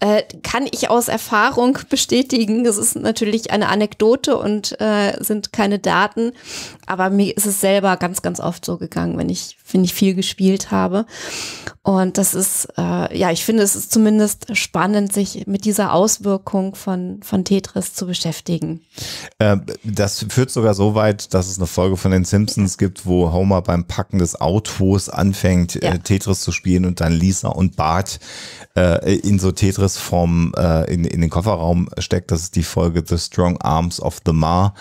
äh, kann ich aus Erfahrung bestätigen. Das ist natürlich eine Anekdote und äh, sind keine Daten, aber mir ist es selber ganz, ganz oft so gegangen, wenn ich, wenn ich viel gespielt habe. Und das ist, äh, ja, ich finde, es ist zumindest spannend, sich mit dieser Auswirkung von, von Tetris zu beschäftigen. Äh, das führt sogar so weit, dass es eine Folge von den Sims Simpsons gibt, wo Homer beim Packen des Autos anfängt, ja. äh, Tetris zu spielen und dann Lisa und Bart äh, in so Tetris-Form äh, in, in den Kofferraum steckt. Das ist die Folge The Strong Arms of the Mar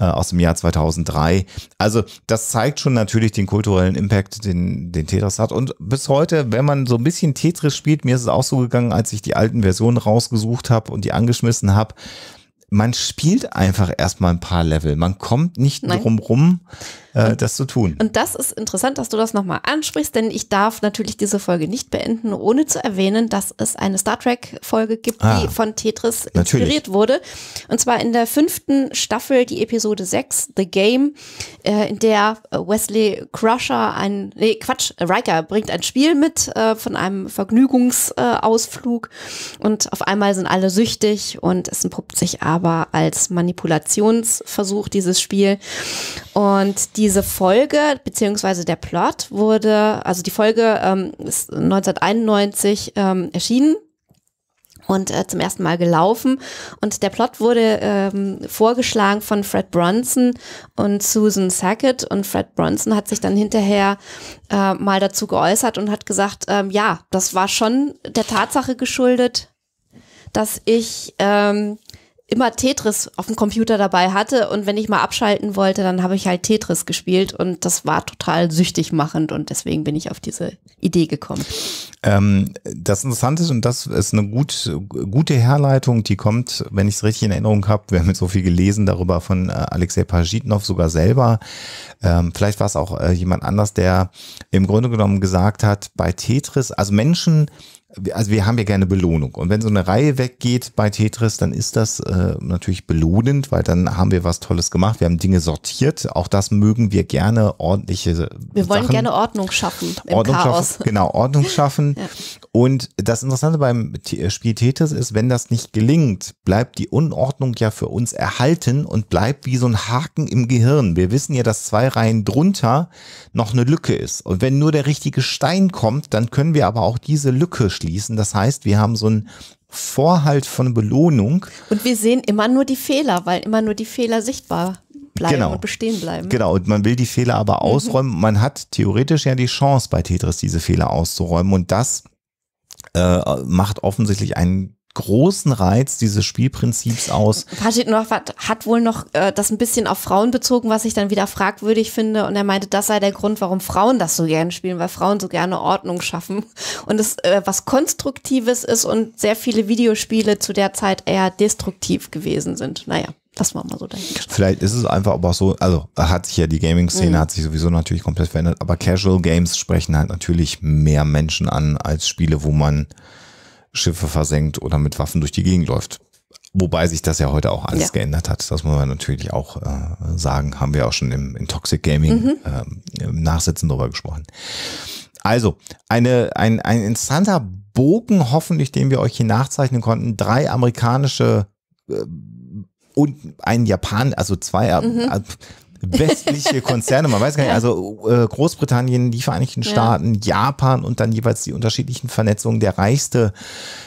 äh, aus dem Jahr 2003. Also das zeigt schon natürlich den kulturellen Impact, den, den Tetris hat. Und bis heute, wenn man so ein bisschen Tetris spielt, mir ist es auch so gegangen, als ich die alten Versionen rausgesucht habe und die angeschmissen habe, man spielt einfach erstmal ein paar Level. Man kommt nicht Nein. drum rum, äh, das zu tun. Und das ist interessant, dass du das nochmal ansprichst, denn ich darf natürlich diese Folge nicht beenden, ohne zu erwähnen, dass es eine Star Trek-Folge gibt, ah, die von Tetris inspiriert natürlich. wurde. Und zwar in der fünften Staffel, die Episode 6, The Game, äh, in der Wesley Crusher ein, nee, Quatsch, Riker bringt ein Spiel mit äh, von einem Vergnügungsausflug und auf einmal sind alle süchtig und es entpuppt sich aber als Manipulationsversuch, dieses Spiel. Und die diese Folge beziehungsweise der Plot wurde, also die Folge ähm, ist 1991 ähm, erschienen und äh, zum ersten Mal gelaufen. Und der Plot wurde ähm, vorgeschlagen von Fred Bronson und Susan Sackett. Und Fred Bronson hat sich dann hinterher äh, mal dazu geäußert und hat gesagt, ähm, ja, das war schon der Tatsache geschuldet, dass ich ähm, immer Tetris auf dem Computer dabei hatte und wenn ich mal abschalten wollte, dann habe ich halt Tetris gespielt und das war total süchtig machend und deswegen bin ich auf diese Idee gekommen. Ähm, das Interessante ist und das ist eine gut, gute Herleitung, die kommt, wenn ich es richtig in Erinnerung habe, wir haben jetzt so viel gelesen darüber von äh, Alexei Pajitnov sogar selber. Ähm, vielleicht war es auch äh, jemand anders, der im Grunde genommen gesagt hat, bei Tetris, also Menschen, also wir haben ja gerne Belohnung. Und wenn so eine Reihe weggeht bei Tetris, dann ist das äh, natürlich belohnend, weil dann haben wir was Tolles gemacht. Wir haben Dinge sortiert. Auch das mögen wir gerne ordentliche. Wir Sachen. wollen gerne Ordnung schaffen. Ordnung Chaos. schaffen. Genau, Ordnung schaffen. ja. Und das Interessante beim äh, Spiel Tetris ist, wenn das nicht gelingt, bleibt die Unordnung ja für uns erhalten und bleibt wie so ein Haken im Gehirn. Wir wissen ja, dass zwei Reihen drunter noch eine Lücke ist. Und wenn nur der richtige Stein kommt, dann können wir aber auch diese Lücke schließen. Das heißt, wir haben so ein Vorhalt von Belohnung. Und wir sehen immer nur die Fehler, weil immer nur die Fehler sichtbar bleiben genau. und bestehen bleiben. Genau, und man will die Fehler aber mhm. ausräumen. Man hat theoretisch ja die Chance bei Tetris, diese Fehler auszuräumen. Und das äh, macht offensichtlich einen großen Reiz dieses Spielprinzips aus. Pajit noch hat wohl noch äh, das ein bisschen auf Frauen bezogen, was ich dann wieder fragwürdig finde. Und er meinte, das sei der Grund, warum Frauen das so gerne spielen, weil Frauen so gerne Ordnung schaffen und es äh, was Konstruktives ist und sehr viele Videospiele zu der Zeit eher destruktiv gewesen sind. Naja. Das war mal so dein Vielleicht ist es einfach aber auch so, also hat sich ja die Gaming-Szene, mhm. hat sich sowieso natürlich komplett verändert, aber Casual Games sprechen halt natürlich mehr Menschen an als Spiele, wo man Schiffe versenkt oder mit Waffen durch die Gegend läuft. Wobei sich das ja heute auch alles ja. geändert hat. Das muss man natürlich auch äh, sagen. Haben wir auch schon im, in Toxic Gaming mhm. äh, im Nachsitzen darüber gesprochen. Also, eine, ein, ein interessanter Bogen, hoffentlich, den wir euch hier nachzeichnen konnten. Drei amerikanische äh, und ein Japan, also zwei äh, mhm. Äh, westliche Konzerne, man weiß gar nicht, also äh, Großbritannien, die Vereinigten Staaten, ja. Japan und dann jeweils die unterschiedlichen Vernetzungen. Der reichste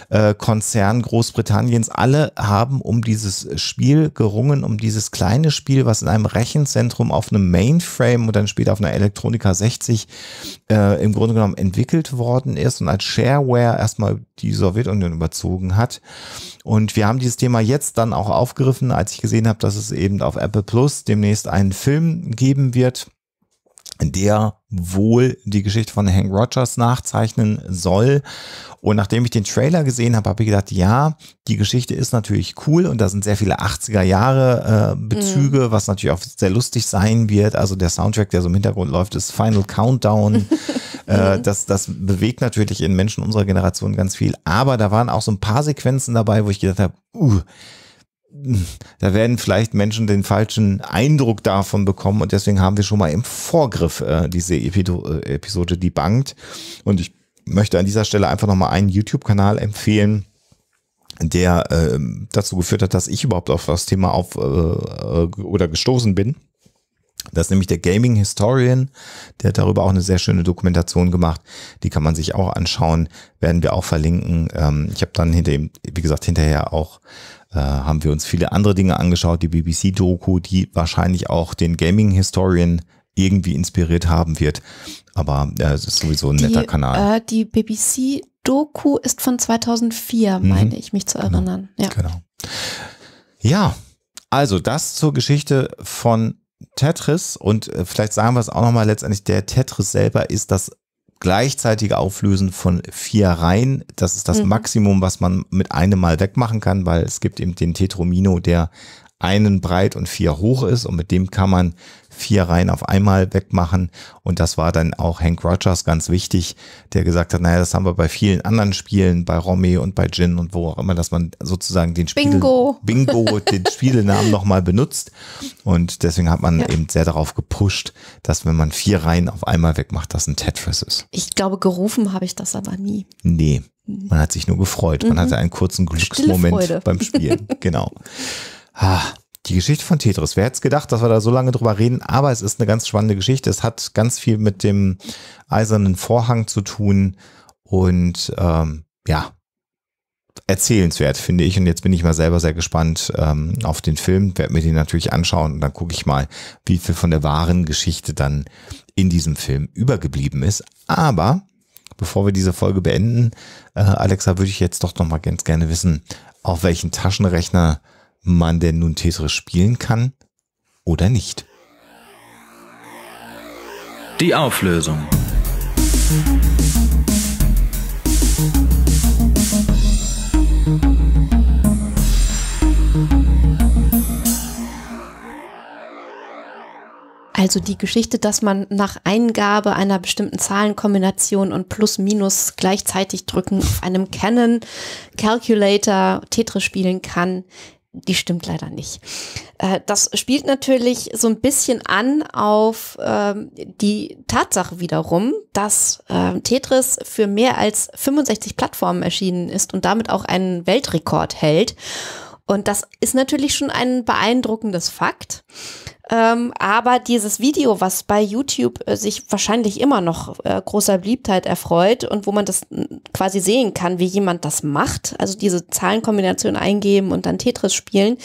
äh, Konzern Großbritanniens, alle haben um dieses Spiel gerungen, um dieses kleine Spiel, was in einem Rechenzentrum auf einem Mainframe und dann später auf einer Elektronika 60 äh, im Grunde genommen entwickelt worden ist und als Shareware erstmal die Sowjetunion überzogen hat. Und wir haben dieses Thema jetzt dann auch aufgegriffen, als ich gesehen habe, dass es eben auf Apple Plus demnächst einen Film geben wird der wohl die Geschichte von Hank Rogers nachzeichnen soll. Und nachdem ich den Trailer gesehen habe, habe ich gedacht, ja, die Geschichte ist natürlich cool und da sind sehr viele 80er Jahre äh, Bezüge, mhm. was natürlich auch sehr lustig sein wird. Also der Soundtrack, der so im Hintergrund läuft, ist Final Countdown. Äh, das, das bewegt natürlich in Menschen unserer Generation ganz viel. Aber da waren auch so ein paar Sequenzen dabei, wo ich gedacht habe, uh, da werden vielleicht Menschen den falschen Eindruck davon bekommen und deswegen haben wir schon mal im Vorgriff äh, diese Epido äh, Episode debunked. Und ich möchte an dieser Stelle einfach nochmal einen YouTube-Kanal empfehlen, der äh, dazu geführt hat, dass ich überhaupt auf das Thema auf äh, äh, oder gestoßen bin. Das ist nämlich der Gaming Historian, der hat darüber auch eine sehr schöne Dokumentation gemacht. Die kann man sich auch anschauen, werden wir auch verlinken. Ähm, ich habe dann hinter wie gesagt, hinterher auch äh, haben wir uns viele andere Dinge angeschaut, die BBC-Doku, die wahrscheinlich auch den Gaming-Historian irgendwie inspiriert haben wird. Aber äh, es ist sowieso ein die, netter Kanal. Äh, die BBC-Doku ist von 2004, mhm. meine ich mich zu genau. erinnern. Genau. Ja. genau. Ja, also das zur Geschichte von Tetris und äh, vielleicht sagen wir es auch nochmal letztendlich, der Tetris selber ist das gleichzeitige Auflösen von vier Reihen. Das ist das mhm. Maximum, was man mit einem Mal wegmachen kann, weil es gibt eben den Tetromino, der einen breit und vier hoch ist und mit dem kann man vier Reihen auf einmal wegmachen. Und das war dann auch Hank Rogers ganz wichtig, der gesagt hat, naja, das haben wir bei vielen anderen Spielen, bei Romy und bei Gin und wo auch immer, dass man sozusagen den Spiel Bingo, Bingo den Spielnamen nochmal benutzt. Und deswegen hat man ja. eben sehr darauf gepusht, dass wenn man vier Reihen auf einmal wegmacht, das ein Tetris ist. Ich glaube, gerufen habe ich das aber nie. Nee. Mhm. Man hat sich nur gefreut. Man mhm. hatte einen kurzen Glücksmoment beim Spielen. Genau. Ah, die Geschichte von Tetris. Wer hätte es gedacht, dass wir da so lange drüber reden, aber es ist eine ganz spannende Geschichte. Es hat ganz viel mit dem eisernen Vorhang zu tun und ähm, ja, erzählenswert, finde ich. Und jetzt bin ich mal selber sehr gespannt ähm, auf den Film, werde mir den natürlich anschauen und dann gucke ich mal, wie viel von der wahren Geschichte dann in diesem Film übergeblieben ist. Aber bevor wir diese Folge beenden, äh, Alexa, würde ich jetzt doch noch mal ganz gerne wissen, auf welchen Taschenrechner man denn nun Tetris spielen kann oder nicht. Die Auflösung. Also die Geschichte, dass man nach Eingabe einer bestimmten Zahlenkombination und Plus-Minus gleichzeitig drücken auf einem Canon Calculator Tetris spielen kann, die stimmt leider nicht. Äh, das spielt natürlich so ein bisschen an auf ähm, die Tatsache wiederum, dass ähm, Tetris für mehr als 65 Plattformen erschienen ist und damit auch einen Weltrekord hält. Und das ist natürlich schon ein beeindruckendes Fakt. Ähm, aber dieses Video, was bei YouTube äh, sich wahrscheinlich immer noch äh, großer Beliebtheit erfreut und wo man das quasi sehen kann, wie jemand das macht, also diese Zahlenkombination eingeben und dann Tetris spielen,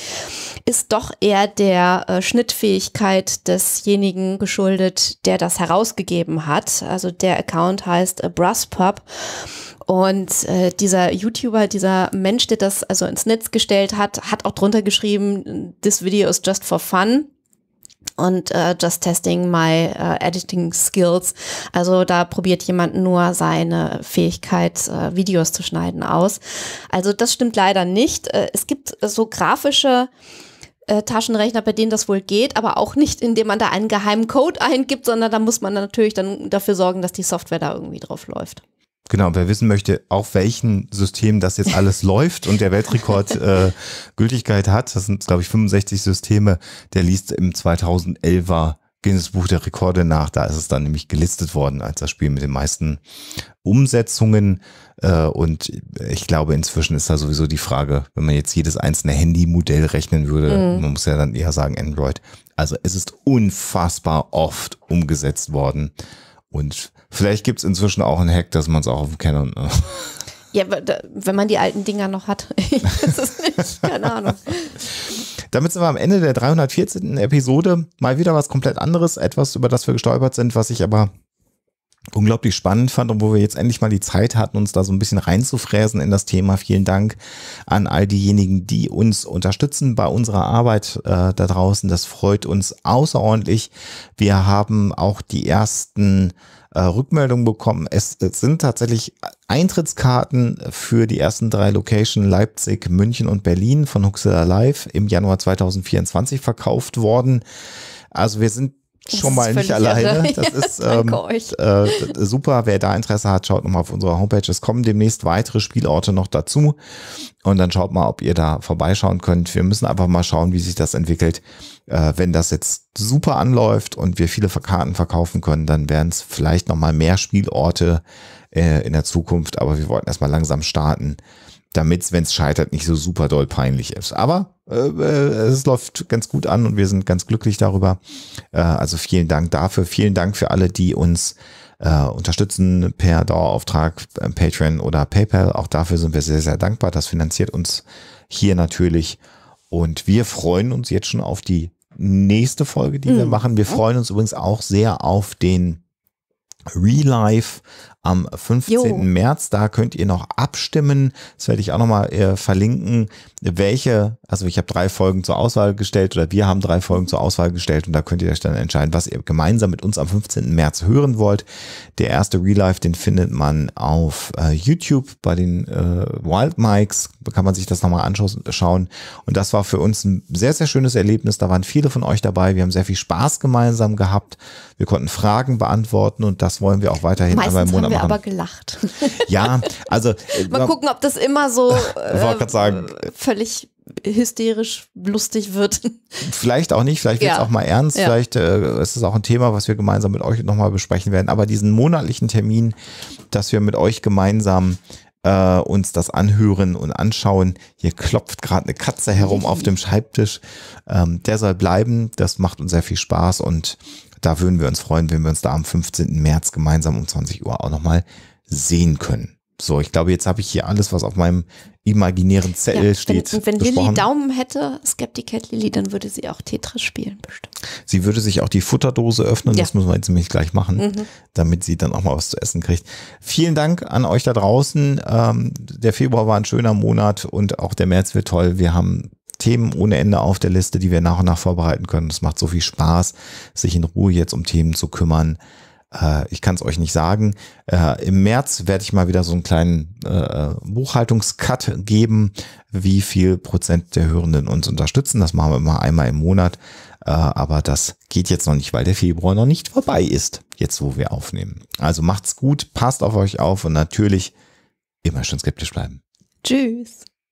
ist doch eher der äh, Schnittfähigkeit desjenigen geschuldet, der das herausgegeben hat. Also der Account heißt Brasspub und äh, dieser YouTuber, dieser Mensch, der das also ins Netz gestellt hat, hat auch drunter geschrieben, this video is just for fun und äh, just testing my äh, editing skills. Also da probiert jemand nur seine Fähigkeit, äh, Videos zu schneiden aus. Also das stimmt leider nicht. Äh, es gibt so grafische äh, Taschenrechner, bei denen das wohl geht, aber auch nicht, indem man da einen geheimen Code eingibt, sondern da muss man natürlich dann dafür sorgen, dass die Software da irgendwie drauf läuft. Genau, wer wissen möchte, auf welchen Systemen das jetzt alles läuft und der Weltrekord äh, Gültigkeit hat, das sind, glaube ich, 65 Systeme, der liest im 2011er Guinness Buch der Rekorde nach. Da ist es dann nämlich gelistet worden als das Spiel mit den meisten Umsetzungen. Äh, und ich glaube, inzwischen ist da sowieso die Frage, wenn man jetzt jedes einzelne Handy-Modell rechnen würde, mhm. man muss ja dann eher sagen Android. Also es ist unfassbar oft umgesetzt worden. Und vielleicht gibt's inzwischen auch einen Hack, dass man es auch auf dem Canon. Äh, ja, wenn man die alten Dinger noch hat. ich weiß es nicht, keine Ahnung. Damit sind wir am Ende der 314. Episode. Mal wieder was komplett anderes, etwas, über das wir gestolpert sind, was ich aber unglaublich spannend fand und wo wir jetzt endlich mal die Zeit hatten, uns da so ein bisschen reinzufräsen in das Thema. Vielen Dank an all diejenigen, die uns unterstützen bei unserer Arbeit äh, da draußen. Das freut uns außerordentlich. Wir haben auch die ersten äh, Rückmeldungen bekommen. Es, es sind tatsächlich Eintrittskarten für die ersten drei Locations Leipzig, München und Berlin von Huxela Live im Januar 2024 verkauft worden. Also wir sind schon mal nicht alleine. Das ist ähm, äh, super. Wer da Interesse hat, schaut nochmal auf unserer Homepage. Es kommen demnächst weitere Spielorte noch dazu. Und dann schaut mal, ob ihr da vorbeischauen könnt. Wir müssen einfach mal schauen, wie sich das entwickelt. Äh, wenn das jetzt super anläuft und wir viele Karten verkaufen können, dann werden es vielleicht nochmal mehr Spielorte äh, in der Zukunft. Aber wir wollten erstmal langsam starten damit es, wenn es scheitert, nicht so super doll peinlich ist. Aber äh, äh, es läuft ganz gut an und wir sind ganz glücklich darüber. Äh, also vielen Dank dafür. Vielen Dank für alle, die uns äh, unterstützen per Dauerauftrag, äh, Patreon oder PayPal. Auch dafür sind wir sehr, sehr dankbar. Das finanziert uns hier natürlich. Und wir freuen uns jetzt schon auf die nächste Folge, die mhm. wir hm. machen. Wir freuen uns übrigens auch sehr auf den Relive, am 15. Jo. März. Da könnt ihr noch abstimmen. Das werde ich auch nochmal äh, verlinken, welche, also ich habe drei Folgen zur Auswahl gestellt oder wir haben drei Folgen zur Auswahl gestellt und da könnt ihr euch dann entscheiden, was ihr gemeinsam mit uns am 15. März hören wollt. Der erste Real Life, den findet man auf äh, YouTube bei den äh, Wild Mics. Da kann man sich das nochmal anschauen. Und das war für uns ein sehr, sehr schönes Erlebnis. Da waren viele von euch dabei. Wir haben sehr viel Spaß gemeinsam gehabt. Wir konnten Fragen beantworten und das wollen wir auch weiterhin Meistens einmal im Monat wir aber gelacht. Ja, also. Äh, mal na, gucken, ob das immer so äh, sagen, völlig hysterisch lustig wird. Vielleicht auch nicht, vielleicht wird es ja. auch mal ernst, ja. vielleicht äh, ist es auch ein Thema, was wir gemeinsam mit euch nochmal besprechen werden. Aber diesen monatlichen Termin, dass wir mit euch gemeinsam äh, uns das anhören und anschauen. Hier klopft gerade eine Katze herum auf dem Schreibtisch. Ähm, der soll bleiben. Das macht uns sehr viel Spaß und da würden wir uns freuen, wenn wir uns da am 15. März gemeinsam um 20 Uhr auch nochmal sehen können. So, ich glaube, jetzt habe ich hier alles, was auf meinem imaginären Zettel ja, steht. Wenn, wenn Lilly Daumen hätte, Skepticat Lilly, dann würde sie auch Tetris spielen, bestimmt. Sie würde sich auch die Futterdose öffnen, ja. das müssen wir jetzt nämlich gleich machen, mhm. damit sie dann auch mal was zu essen kriegt. Vielen Dank an euch da draußen. Ähm, der Februar war ein schöner Monat und auch der März wird toll. Wir haben Themen ohne Ende auf der Liste, die wir nach und nach vorbereiten können. Es macht so viel Spaß, sich in Ruhe jetzt um Themen zu kümmern. Äh, ich kann es euch nicht sagen. Äh, Im März werde ich mal wieder so einen kleinen äh, Buchhaltungscut geben, wie viel Prozent der Hörenden uns unterstützen. Das machen wir immer einmal im Monat. aber das geht jetzt noch nicht, weil der Februar noch nicht vorbei ist, jetzt wo wir aufnehmen. Also macht's gut, passt auf euch auf und natürlich immer schön skeptisch bleiben. Tschüss.